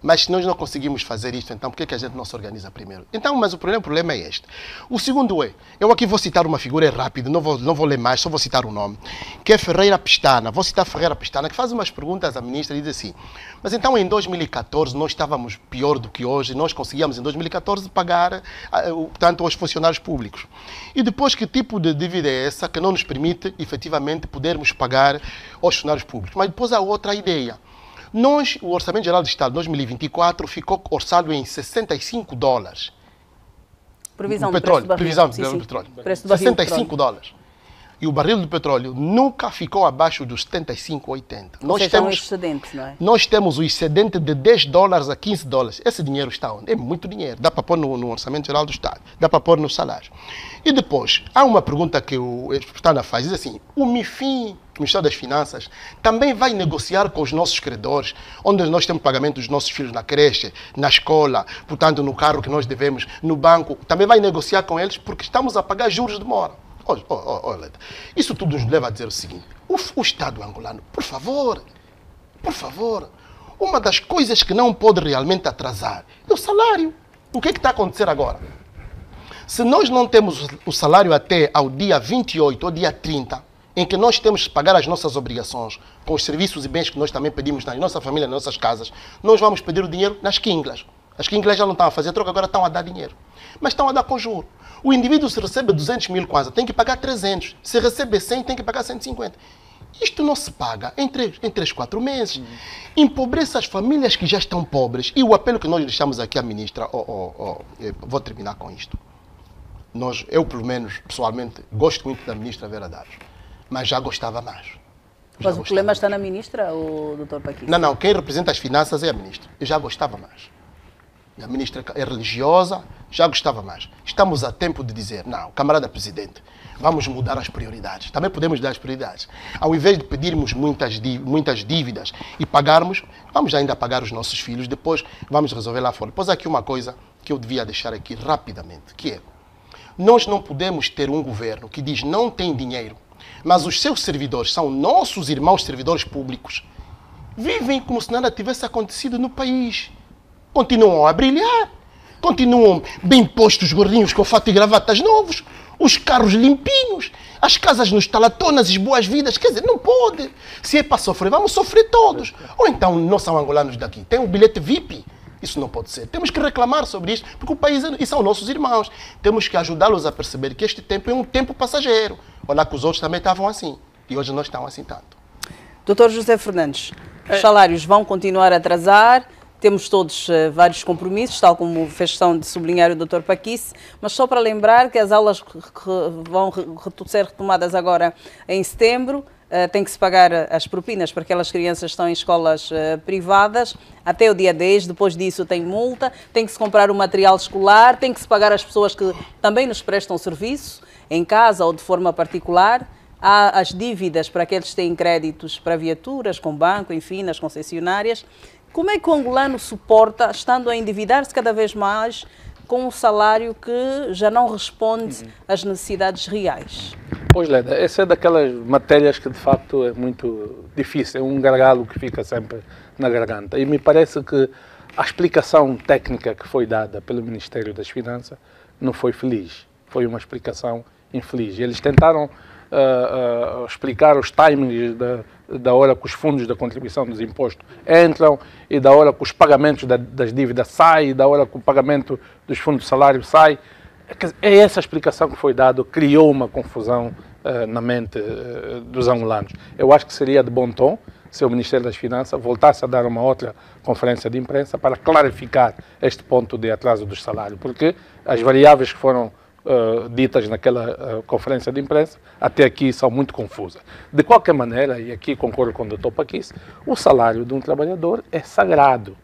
Mas se nós não conseguimos fazer isso, então por que, é que a gente não se organiza primeiro? Então, mas o problema, o problema é este. O segundo é, eu aqui vou citar uma figura, é rápido, não vou, não vou ler mais, só vou citar o um nome, que é Ferreira Pestana. Vou citar Ferreira Pestana, que faz umas perguntas à ministra e diz assim, mas então em 2014 nós estávamos pior do que hoje, nós conseguíamos em 2014 pagar ah, tanto aos funcionários públicos. E depois que tipo de dívida é essa que não nos permite efetivamente podermos pagar aos funcionários públicos? Mas depois há outra ideia. Nós, o Orçamento Geral do Estado de 2024 ficou orçado em 65 dólares. Previsão o petróleo, do preço do barril. Previsão do petróleo. Preço do barril 65 dólares. E o barril do petróleo nunca ficou abaixo dos 75, 80. Ou nós seja, temos, um excedente, não é? Nós temos o excedente de 10 dólares a 15 dólares. Esse dinheiro está onde? É muito dinheiro. Dá para pôr no, no Orçamento Geral do Estado, dá para pôr no salário. E depois, há uma pergunta que o está na fase, diz assim, o MIFIM Ministério das Finanças, também vai negociar com os nossos credores, onde nós temos pagamento dos nossos filhos na creche, na escola, portanto, no carro que nós devemos, no banco, também vai negociar com eles porque estamos a pagar juros de mora. Olha, olha, isso tudo nos leva a dizer o seguinte: o, o Estado angolano, por favor, por favor, uma das coisas que não pode realmente atrasar é o salário. O que, é que está a acontecer agora? Se nós não temos o salário até ao dia 28 ou dia 30, em que nós temos que pagar as nossas obrigações com os serviços e bens que nós também pedimos na nossa família, nas nossas casas, nós vamos pedir o dinheiro nas quinglas. As quinglas já não estão a fazer troca, agora estão a dar dinheiro. Mas estão a dar com juro. O indivíduo se recebe 200 mil quase, tem que pagar 300. Se recebe 100, tem que pagar 150. Isto não se paga em 3, em 3 4 meses. Uhum. Empobrece as famílias que já estão pobres. E o apelo que nós deixamos aqui à ministra, oh, oh, oh, vou terminar com isto. Nós, eu, pelo menos, pessoalmente, gosto muito da ministra Vera Daves mas já gostava mais. Já mas o problema mais. está na ministra, o doutor Paquito? Não, não, quem representa as finanças é a ministra. Eu já gostava mais. A ministra é religiosa, já gostava mais. Estamos a tempo de dizer, não, camarada presidente, vamos mudar as prioridades. Também podemos dar as prioridades. Ao invés de pedirmos muitas, muitas dívidas e pagarmos, vamos ainda pagar os nossos filhos, depois vamos resolver lá fora. Depois aqui uma coisa que eu devia deixar aqui rapidamente, que é, nós não podemos ter um governo que diz não tem dinheiro mas os seus servidores, são nossos irmãos servidores públicos, vivem como se nada tivesse acontecido no país. Continuam a brilhar, continuam bem postos, gordinhos, com fato e gravatas novos, os carros limpinhos, as casas nos talatonas, as boas vidas. Quer dizer, não pode. Se é para sofrer, vamos sofrer todos. Ou então não são angolanos daqui. Tem um bilhete VIP isso não pode ser. Temos que reclamar sobre isto, porque o país é, e são nossos irmãos. Temos que ajudá-los a perceber que este tempo é um tempo passageiro. Olha que os outros também estavam assim. E hoje não estão assim tanto. Doutor José Fernandes, os eh, salários vão continuar a atrasar. Temos todos uh, vários compromissos, tal como fez questão de sublinhar o Dr. Paquice, mas só para lembrar que as aulas vão re ser retomadas agora em setembro. Eh, tem que se pagar eh, as propinas, para aquelas crianças estão em escolas eh, privadas até o dia 10, depois disso tem multa, tem que se comprar o material escolar, tem que se pagar as pessoas que também nos prestam serviço, em casa ou de forma particular há as dívidas para aqueles que têm créditos para viaturas, com banco, enfim, nas concessionárias. Como é que o angolano suporta, estando a endividar-se cada vez mais, com um salário que já não responde às necessidades reais. Pois, Leda, essa é daquelas matérias que de facto é muito difícil, é um gargalo que fica sempre na garganta. E me parece que a explicação técnica que foi dada pelo Ministério das Finanças não foi feliz, foi uma explicação infeliz. Eles tentaram uh, explicar os timings da, da hora que os fundos da contribuição dos impostos entram e da hora que os pagamentos da, das dívidas saem, e da hora que o pagamento dos fundos de salário sai. É, é essa explicação que foi dada, criou uma confusão uh, na mente uh, dos angolanos. Eu acho que seria de bom tom se o Ministério das Finanças voltasse a dar uma outra conferência de imprensa para clarificar este ponto de atraso dos salários, porque as variáveis que foram uh, ditas naquela uh, conferência de imprensa, até aqui são muito confusas. De qualquer maneira, e aqui concordo com o doutor Paquis, o salário de um trabalhador é sagrado.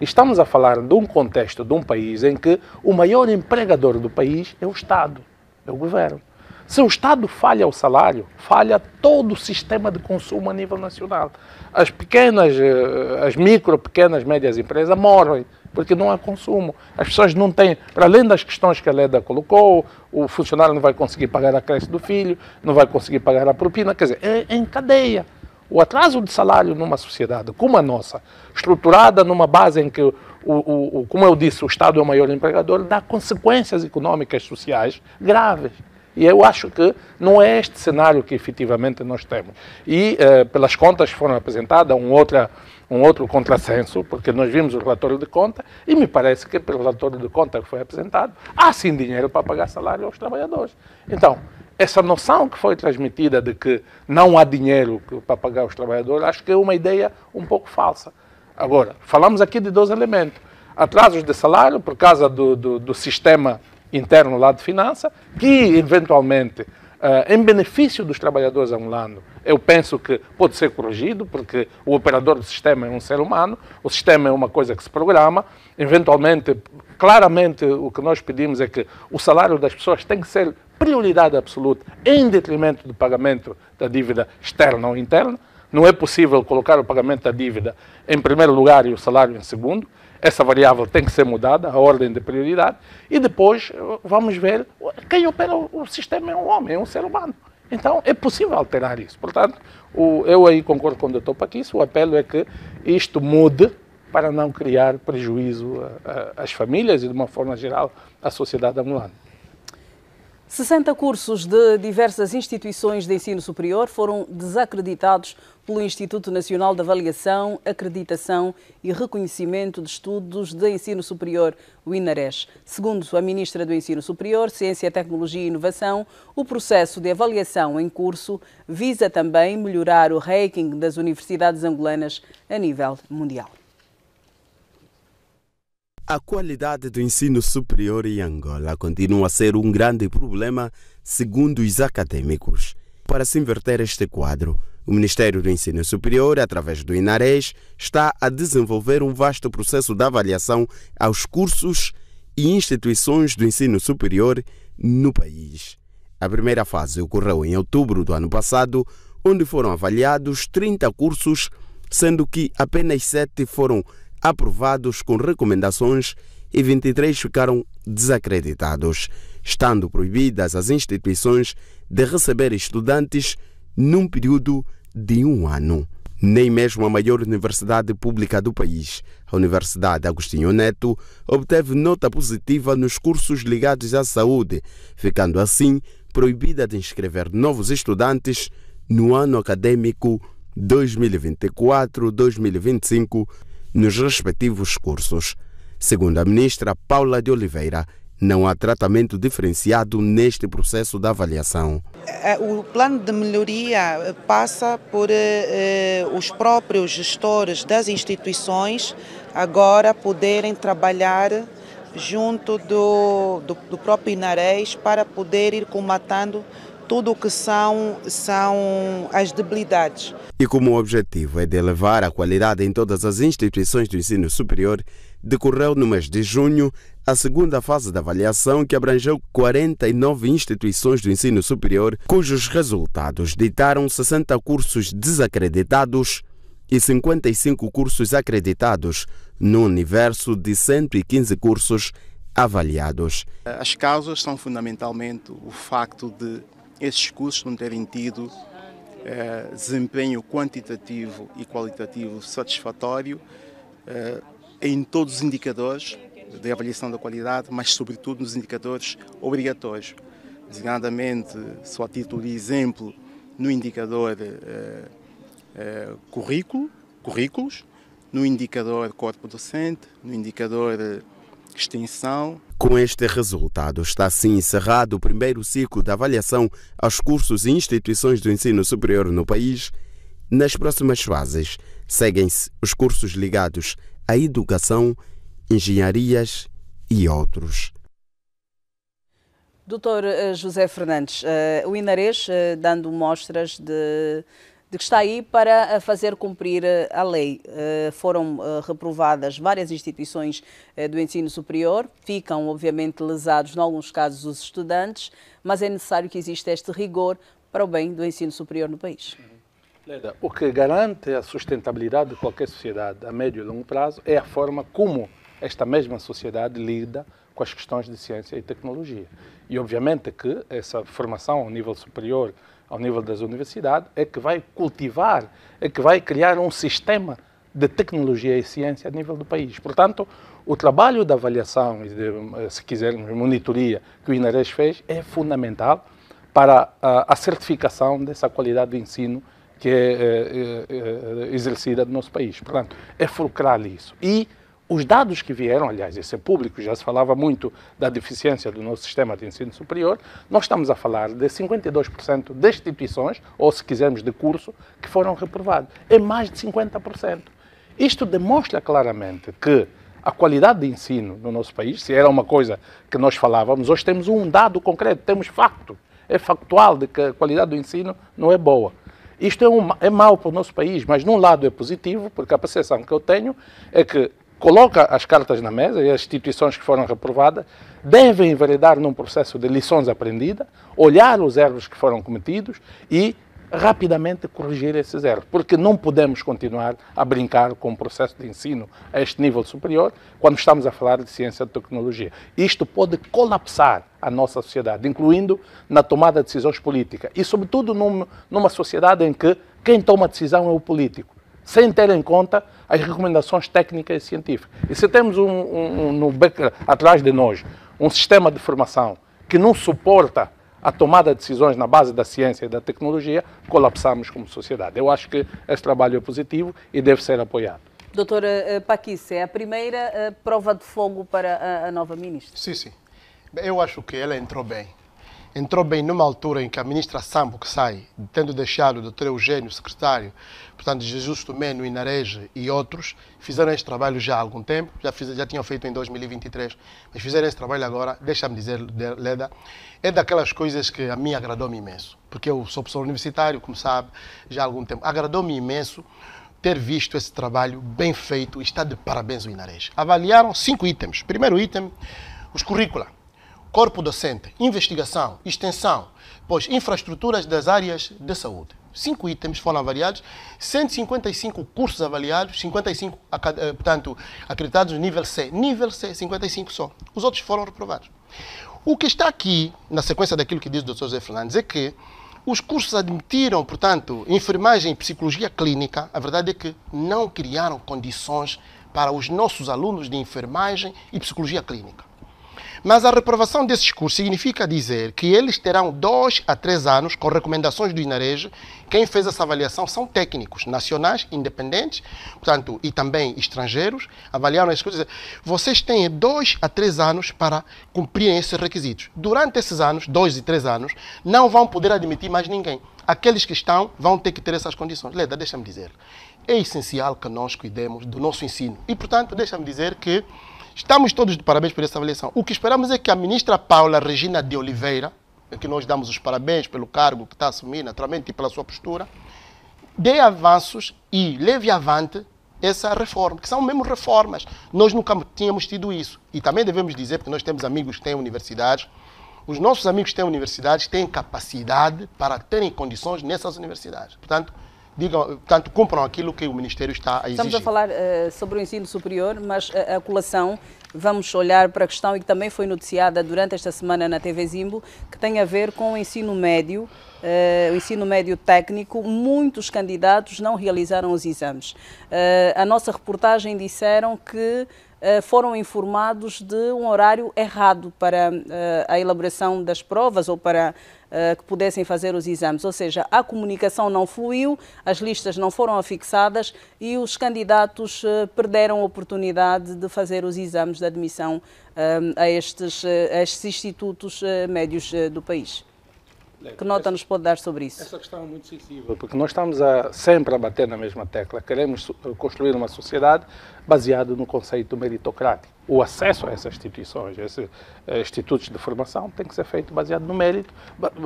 Estamos a falar de um contexto de um país em que o maior empregador do país é o Estado, é o governo. Se o Estado falha o salário, falha todo o sistema de consumo a nível nacional. As pequenas, eh, as micro, pequenas, médias empresas morrem porque não há consumo. As pessoas não têm, para além das questões que a Leda colocou, o funcionário não vai conseguir pagar a creche do filho, não vai conseguir pagar a propina, quer dizer, é, é em cadeia. O atraso de salário numa sociedade como a nossa, estruturada numa base em que, o, o, o, como eu disse, o Estado é o maior empregador, dá consequências econômicas e sociais graves. E eu acho que não é este cenário que efetivamente nós temos. E, eh, pelas contas que foram apresentadas, uma outra um outro contrassenso, porque nós vimos o relatório de conta e me parece que pelo relatório de conta que foi apresentado, há sim dinheiro para pagar salário aos trabalhadores. Então, essa noção que foi transmitida de que não há dinheiro para pagar os trabalhadores, acho que é uma ideia um pouco falsa. Agora, falamos aqui de dois elementos. Atrasos de salário por causa do, do, do sistema interno lá de finança, que eventualmente Uh, em benefício dos trabalhadores a é um lado. Eu penso que pode ser corrigido, porque o operador do sistema é um ser humano, o sistema é uma coisa que se programa. Eventualmente, claramente, o que nós pedimos é que o salário das pessoas tem que ser prioridade absoluta, em detrimento do pagamento da dívida externa ou interna. Não é possível colocar o pagamento da dívida em primeiro lugar e o salário em segundo essa variável tem que ser mudada, a ordem de prioridade, e depois eh, vamos ver quem opera o sistema é um homem, é um ser humano. Então é possível alterar isso. Portanto, o, eu aí concordo com o doutor Paquício, o apelo é que isto mude para não criar prejuízo eh, eh, às famílias e, de uma forma geral, à sociedade angolana. 60 cursos de diversas instituições de ensino superior foram desacreditados pelo Instituto Nacional de Avaliação, Acreditação e Reconhecimento de Estudos de Ensino Superior, o INARES. Segundo a Ministra do Ensino Superior, Ciência, Tecnologia e Inovação, o processo de avaliação em curso visa também melhorar o ranking das universidades angolanas a nível mundial. A qualidade do ensino superior em Angola continua a ser um grande problema, segundo os acadêmicos. Para se inverter este quadro, o Ministério do Ensino Superior, através do INARES, está a desenvolver um vasto processo de avaliação aos cursos e instituições do ensino superior no país. A primeira fase ocorreu em outubro do ano passado, onde foram avaliados 30 cursos, sendo que apenas 7 foram avaliados aprovados com recomendações e 23 ficaram desacreditados, estando proibidas as instituições de receber estudantes num período de um ano. Nem mesmo a maior universidade pública do país, a Universidade Agostinho Neto, obteve nota positiva nos cursos ligados à saúde, ficando assim proibida de inscrever novos estudantes no ano acadêmico 2024-2025 nos respectivos cursos. Segundo a ministra Paula de Oliveira, não há tratamento diferenciado neste processo da avaliação. É, o plano de melhoria passa por eh, eh, os próprios gestores das instituições agora poderem trabalhar junto do, do, do próprio Inarés para poder ir comatando tudo o que são, são as debilidades. E como o objetivo é de elevar a qualidade em todas as instituições do ensino superior, decorreu no mês de junho a segunda fase da avaliação que abrangeu 49 instituições do ensino superior, cujos resultados ditaram 60 cursos desacreditados e 55 cursos acreditados, no universo de 115 cursos avaliados. As causas são fundamentalmente o facto de estes cursos não terem tido eh, desempenho quantitativo e qualitativo satisfatório eh, em todos os indicadores de avaliação da qualidade, mas sobretudo nos indicadores obrigatórios. Designadamente, só a título de exemplo, no indicador eh, eh currículo, currículos, no indicador corpo docente, no indicador extensão. Com este resultado, está assim encerrado o primeiro ciclo de avaliação aos cursos e instituições do ensino superior no país. Nas próximas fases, seguem-se os cursos ligados à educação, engenharias e outros. Doutor eh, José Fernandes, eh, o Inarês eh, dando mostras de de que está aí para eh, fazer cumprir eh, a lei. Eh, foram reprovadas várias instituições do ensino superior, ficam, obviamente, lesados, em alguns casos, os estudantes, mas é necessário que exista este rigor para o bem do ensino superior no país. Uhum. Leda, o que garante a sustentabilidade de qualquer sociedade a médio e longo prazo é a forma como esta mesma sociedade lida com as questões de ciência e tecnologia. E obviamente que essa formação ao nível superior ao nível das universidades, é que vai cultivar, é que vai criar um sistema de tecnologia e ciência a nível do país. Portanto, o trabalho da avaliação e, de, eh, se quisermos, monitoria que o INARES fez é fundamental para a, certificação dessa qualidade de ensino que é, é exercida no nosso país. Portanto, é fulcral isso. E os dados que vieram, aliás, isso é público, já se falava muito da deficiência do nosso sistema de ensino superior, nós estamos a falar de 52% de instituições, ou se quisermos de curso, que foram reprovados. É mais de 50%. Isto demonstra claramente que a qualidade de ensino no nosso país, se era uma coisa que nós falávamos, hoje temos um dado concreto, temos facto, é factual de que a qualidade do ensino não é boa. Isto é, um, é mau para o nosso país, mas num lado é positivo, porque a percepção que eu tenho é que coloca as cartas na mesa e as instituições que foram reprovadas devem validar num processo de lições aprendidas, olhar os erros que foram cometidos e rapidamente corrigir esses erros, porque não podemos continuar a brincar com o processo de ensino a este nível superior quando estamos a falar de ciência e tecnologia. Isto pode colapsar a nossa sociedade, incluindo na tomada de decisões políticas e, sobretudo, numa sociedade em que quem toma decisão é o político sem ter em conta as recomendações técnicas e científicas. E se temos um, um, um no, atrás de nós um sistema de formação que não suporta a tomada de decisões na base da ciência e da tecnologia, colapsamos como sociedade. Eu acho que esse trabalho é positivo e deve ser apoiado. Doutora eh, Paquice, é a primeira eh, prova de fogo para a nova ministra? Sim, sim. Eu acho que ela entrou bem entrou bem numa altura em que a ministra Sambo que sai, tendo deixado o doutor Eugênio, secretário, portanto, Jesus Tumeno, Inareje e outros, fizeram este trabalho já há algum tempo, já, fiz, já tinham feito em 2023, mas fizeram esse trabalho agora, deixa-me dizer, Leda, é daquelas coisas que a mim agradou-me imenso, porque eu sou professor universitário, como sabe, já há algum tempo, agradou-me imenso ter visto esse trabalho bem feito, está de parabéns o Inareje. Avaliaram cinco itens. Primeiro item, os currículos corpo docente, investigação, extensão, pois infraestruturas das áreas de saúde. Cinco itens foram avaliados, 155 cursos avaliados, 55, eh, portanto, acreditados no nível C. Nível C, 55 só. Os outros foram reprovados. O que está aqui, na sequência daquilo que diz o Dr. José Fernandes, é que os cursos admitiram, portanto, enfermagem e psicologia clínica. A verdade é que não criaram condições para os nossos alunos de enfermagem e psicologia clínica. Mas a reprovação desses cursos significa dizer que eles terão dois a três anos com recomendações do INAREJ. Quem fez essa avaliação são técnicos nacionais, independentes, portanto, e também estrangeiros, avaliaram essas coisas. Vocês têm dois a três anos para cumprirem esses requisitos. Durante esses anos, dois e três anos, não vão poder admitir mais ninguém. Aqueles que estão vão ter que ter essas condições. Leda, deixa-me dizer. É essencial que nós cuidemos do nosso ensino. E, portanto, deixa-me dizer que Estamos todos de parabéns por essa avaliação. O que esperamos é que a ministra Paula Regina de Oliveira, que nós damos os parabéns pelo cargo que está assumindo, naturalmente, e pela sua postura, dê avanços e leve avante essa reforma, que são mesmo reformas. Nós nunca tínhamos tido isso. E também devemos dizer, porque nós temos amigos que têm universidades, os nossos amigos que têm universidades têm capacidade para terem condições nessas universidades. Portanto, digam, tanto cumpram aquilo que o Ministério está a exigir. Estamos a falar uh, sobre o ensino superior, mas a, a colação, vamos olhar para a questão e que também foi noticiada durante esta semana na TV Zimbo, que tem a ver com o ensino médio, uh, o ensino médio técnico. Muitos candidatos não realizaram os exames. Uh, a nossa reportagem disseram que foram informados de um horário errado para a elaboração das provas ou para eh, que pudessem fazer os exames. Ou seja, a comunicação não fluiu, as listas não foram afixadas e os candidatos eh, perderam a oportunidade de fazer os exames de admissão eh, a estes, a estes institutos médios do país. É, que nota nos pode dar sobre isso? Essa questão é muito sensível, porque nós estamos a, sempre a bater na mesma tecla. Queremos construir uma sociedade baseada no conceito meritocrático. O acesso a essas instituições, a esses institutos de formação, tem que ser feito baseado no mérito,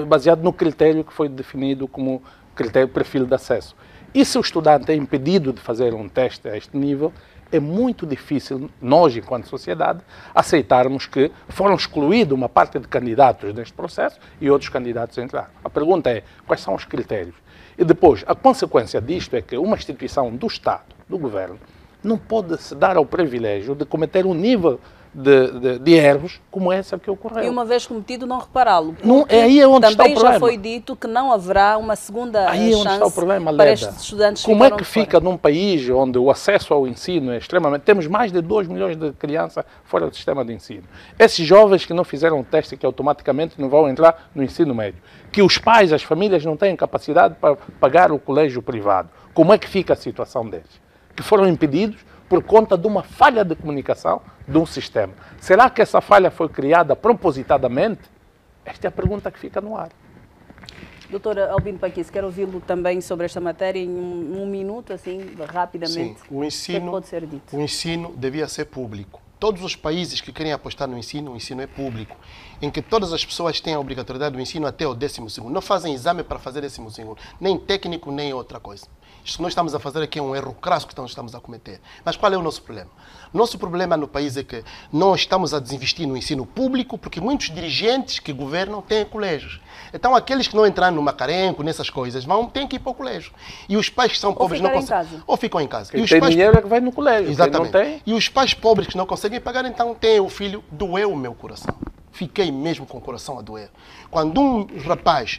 baseado no critério que foi definido como critério perfil de acesso. E se o estudante é impedido de fazer um teste a este nível, é muito difícil, nós, enquanto sociedade, aceitarmos que foram excluídos uma parte de candidatos deste processo e outros candidatos entraram. A pergunta é: quais são os critérios? E depois, a consequência disto é que uma instituição do Estado, do governo, não pode se dar ao privilégio de cometer um nível de, de, de, erros como essa que ocorreu. E uma vez cometido, não repará-lo. É aí é onde está o problema. Também já foi dito que não haverá uma segunda aí é onde está o problema, para estes estudantes Como é que fica fora? num país onde o acesso ao ensino é extremamente... Temos mais de 2 milhões de crianças fora do sistema de ensino. Esses jovens que não fizeram o teste que automaticamente não vão entrar no ensino médio. Que os pais, as famílias não têm capacidade para pagar o colégio privado. Como é que fica a situação deles? Que foram impedidos por conta de uma falha de comunicação de um sistema. Será que essa falha foi criada propositadamente? Esta é a pergunta que fica no ar. Doutora Albino Paquis, quero ouvi-lo também sobre esta matéria em um, um minuto, assim, rapidamente. Sim, o é ensino, que pode ser dito? o ensino devia ser público. Todos os países que querem apostar no ensino, o ensino é público, em que todas as pessoas têm a obrigatoriedade do ensino até o décimo segundo. Não fazem exame para fazer décimo segundo, nem técnico, nem outra coisa. Isto que nós estamos a fazer aqui é um erro crasso que nós estamos a cometer. Mas qual é o nosso problema? Nosso problema no país é que não estamos a desinvestir no ensino público porque muitos dirigentes que governam têm colégios. Então aqueles que não entraram no Macarenco, nessas coisas, vão, têm que ir para o colégio. E os pais que são pobres não conseguem. Casa. Ou ficam em casa. Quem e os tem pais... dinheiro é que vai no colégio. Exatamente. Tem... E os pais pobres que não conseguem pagar, então têm o filho, doeu o meu coração. Fiquei mesmo com o coração a doer. Quando um rapaz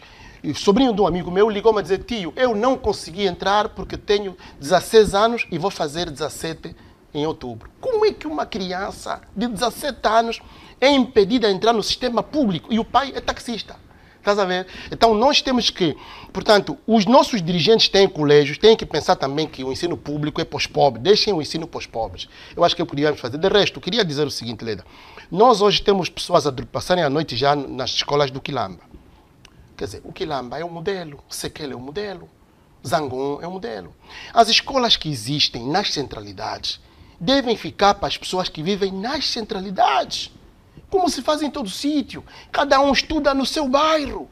o sobrinho de um amigo meu ligou-me a dizer: Tio, eu não consegui entrar porque tenho 16 anos e vou fazer 17 em outubro. Como é que uma criança de 17 anos é impedida de entrar no sistema público e o pai é taxista? Estás a ver? Então nós temos que, portanto, os nossos dirigentes têm colégios, têm que pensar também que o ensino público é para os pobres, deixem o ensino para os pobres. Eu acho que é o que devíamos fazer. De resto, queria dizer o seguinte, Leda. Nós hoje temos pessoas a passarem a noite já nas escolas do Quilamba. Quer dizer, o Quilamba é um modelo, o é um modelo, Zangon é um modelo. As escolas que existem nas centralidades devem ficar para as pessoas que vivem nas centralidades, como se faz em todo sítio. Cada um estuda no seu bairro.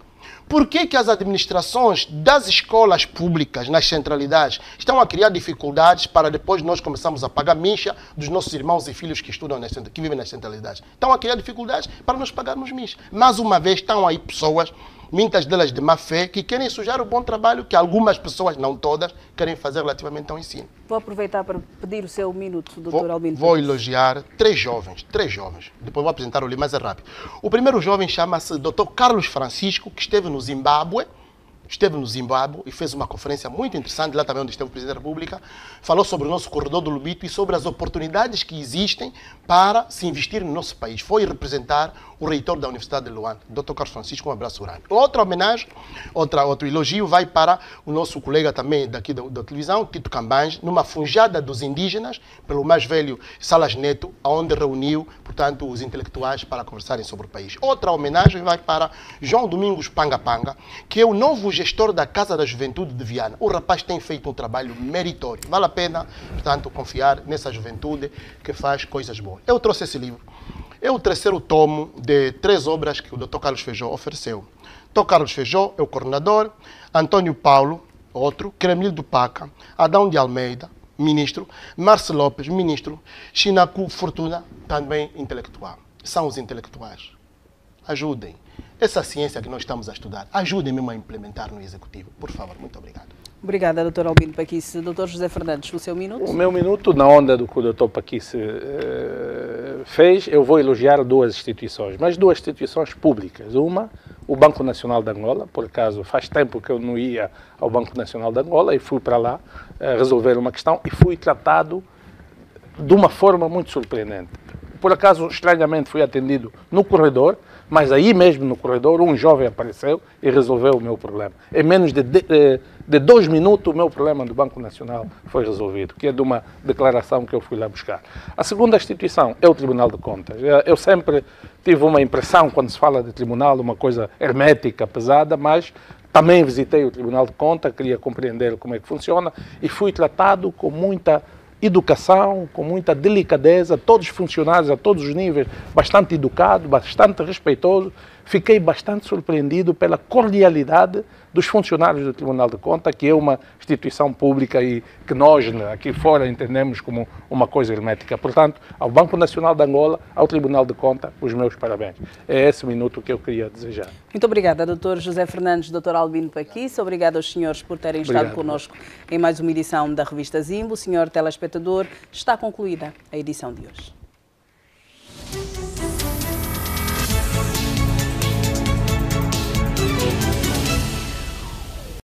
Por que, que as administrações das escolas públicas nas centralidades estão a criar dificuldades para depois nós começarmos a pagar minhas dos nossos irmãos e filhos que estudam nas, que vivem nas centralidades? Estão a criar dificuldades para nós pagarmos minhas. Mais uma vez, estão aí pessoas muitas delas de má fé, que querem sujar o bom trabalho que algumas pessoas, não todas, querem fazer relativamente ao ensino. Vou aproveitar para pedir o seu minuto, doutor vou, Albino. Vou elogiar três jovens, três jovens. Depois vou apresentar o livro, mas é rápido. O primeiro jovem chama-se Dr. Carlos Francisco, que esteve no Zimbábue, esteve no Zimbábue e fez uma conferência muito interessante, lá também onde esteve o Presidente da República, falou sobre o nosso corredor do Lubito e sobre as oportunidades que existem para se investir no nosso país. Foi representar o reitor da Universidade de Luanda, Dr. Carlos Francisco, um abraço grande. Outra homenagem, outra, outro elogio vai para o nosso colega também daqui da, da televisão, Tito Cambange, numa funjada dos indígenas, pelo mais velho Salas Neto, onde reuniu, portanto, os intelectuais para conversarem sobre o país. Outra homenagem vai para João Domingos Panga Panga, que é o novo gestor da Casa da Juventude de Viana. O rapaz tem feito um trabalho meritório. Vale a pena, portanto, confiar nessa juventude que faz coisas boas. Eu trouxe esse livro. É o terceiro tomo de três obras que o Dr. Carlos Feijó ofereceu. Dr. Carlos Feijó é o coordenador, Antônio Paulo, outro, do Paca, Adão de Almeida, ministro, Márcio Lopes, ministro, Chinacu Fortuna, também intelectual. São os intelectuais. Ajudem essa ciência que nós estamos a estudar, ajudem-me a implementar no Executivo. Por favor, muito obrigado. Obrigada, doutor Albino Paquice. Doutor José Fernandes, o seu minuto? O meu minuto, na onda do que o doutor Paquice eh, fez, eu vou elogiar duas instituições, mas duas instituições públicas. Uma, o Banco Nacional da Angola, por acaso faz tempo que eu não ia ao Banco Nacional da Angola e fui para lá eh, resolver uma questão e fui tratado de uma forma muito surpreendente. Por acaso, estranhamente, fui atendido no corredor, mas aí mesmo no corredor, um jovem apareceu e resolveu o meu problema. Em menos de, de, eh, de dois minutos, o meu problema do Banco Nacional foi resolvido, que é de uma declaração que eu fui lá buscar. A segunda instituição é o Tribunal de Contas. Eh, eu sempre tive uma impressão, quando se fala de tribunal, uma coisa hermética, pesada, mas também visitei o Tribunal de Contas, queria compreender como é que funciona e fui tratado com muita educação, com muita delicadeza, todos funcionários a todos os níveis, bastante educado, bastante respeitoso. Fiquei bastante surpreendido pela cordialidade dos funcionários do Tribunal de Conta, que é uma instituição pública e que nós né, aqui fora entendemos como uma coisa hermética. Portanto, ao Banco Nacional de Angola, ao Tribunal de Conta, os meus parabéns. É esse minuto que eu queria desejar. Muito obrigada, Dr. José Fernandes, Dr. Albino Paquis. Obrigada aos senhores por terem Obrigado. estado conosco em mais uma edição da revista Zimbo. Senhor telespectador, está concluída a edição de hoje.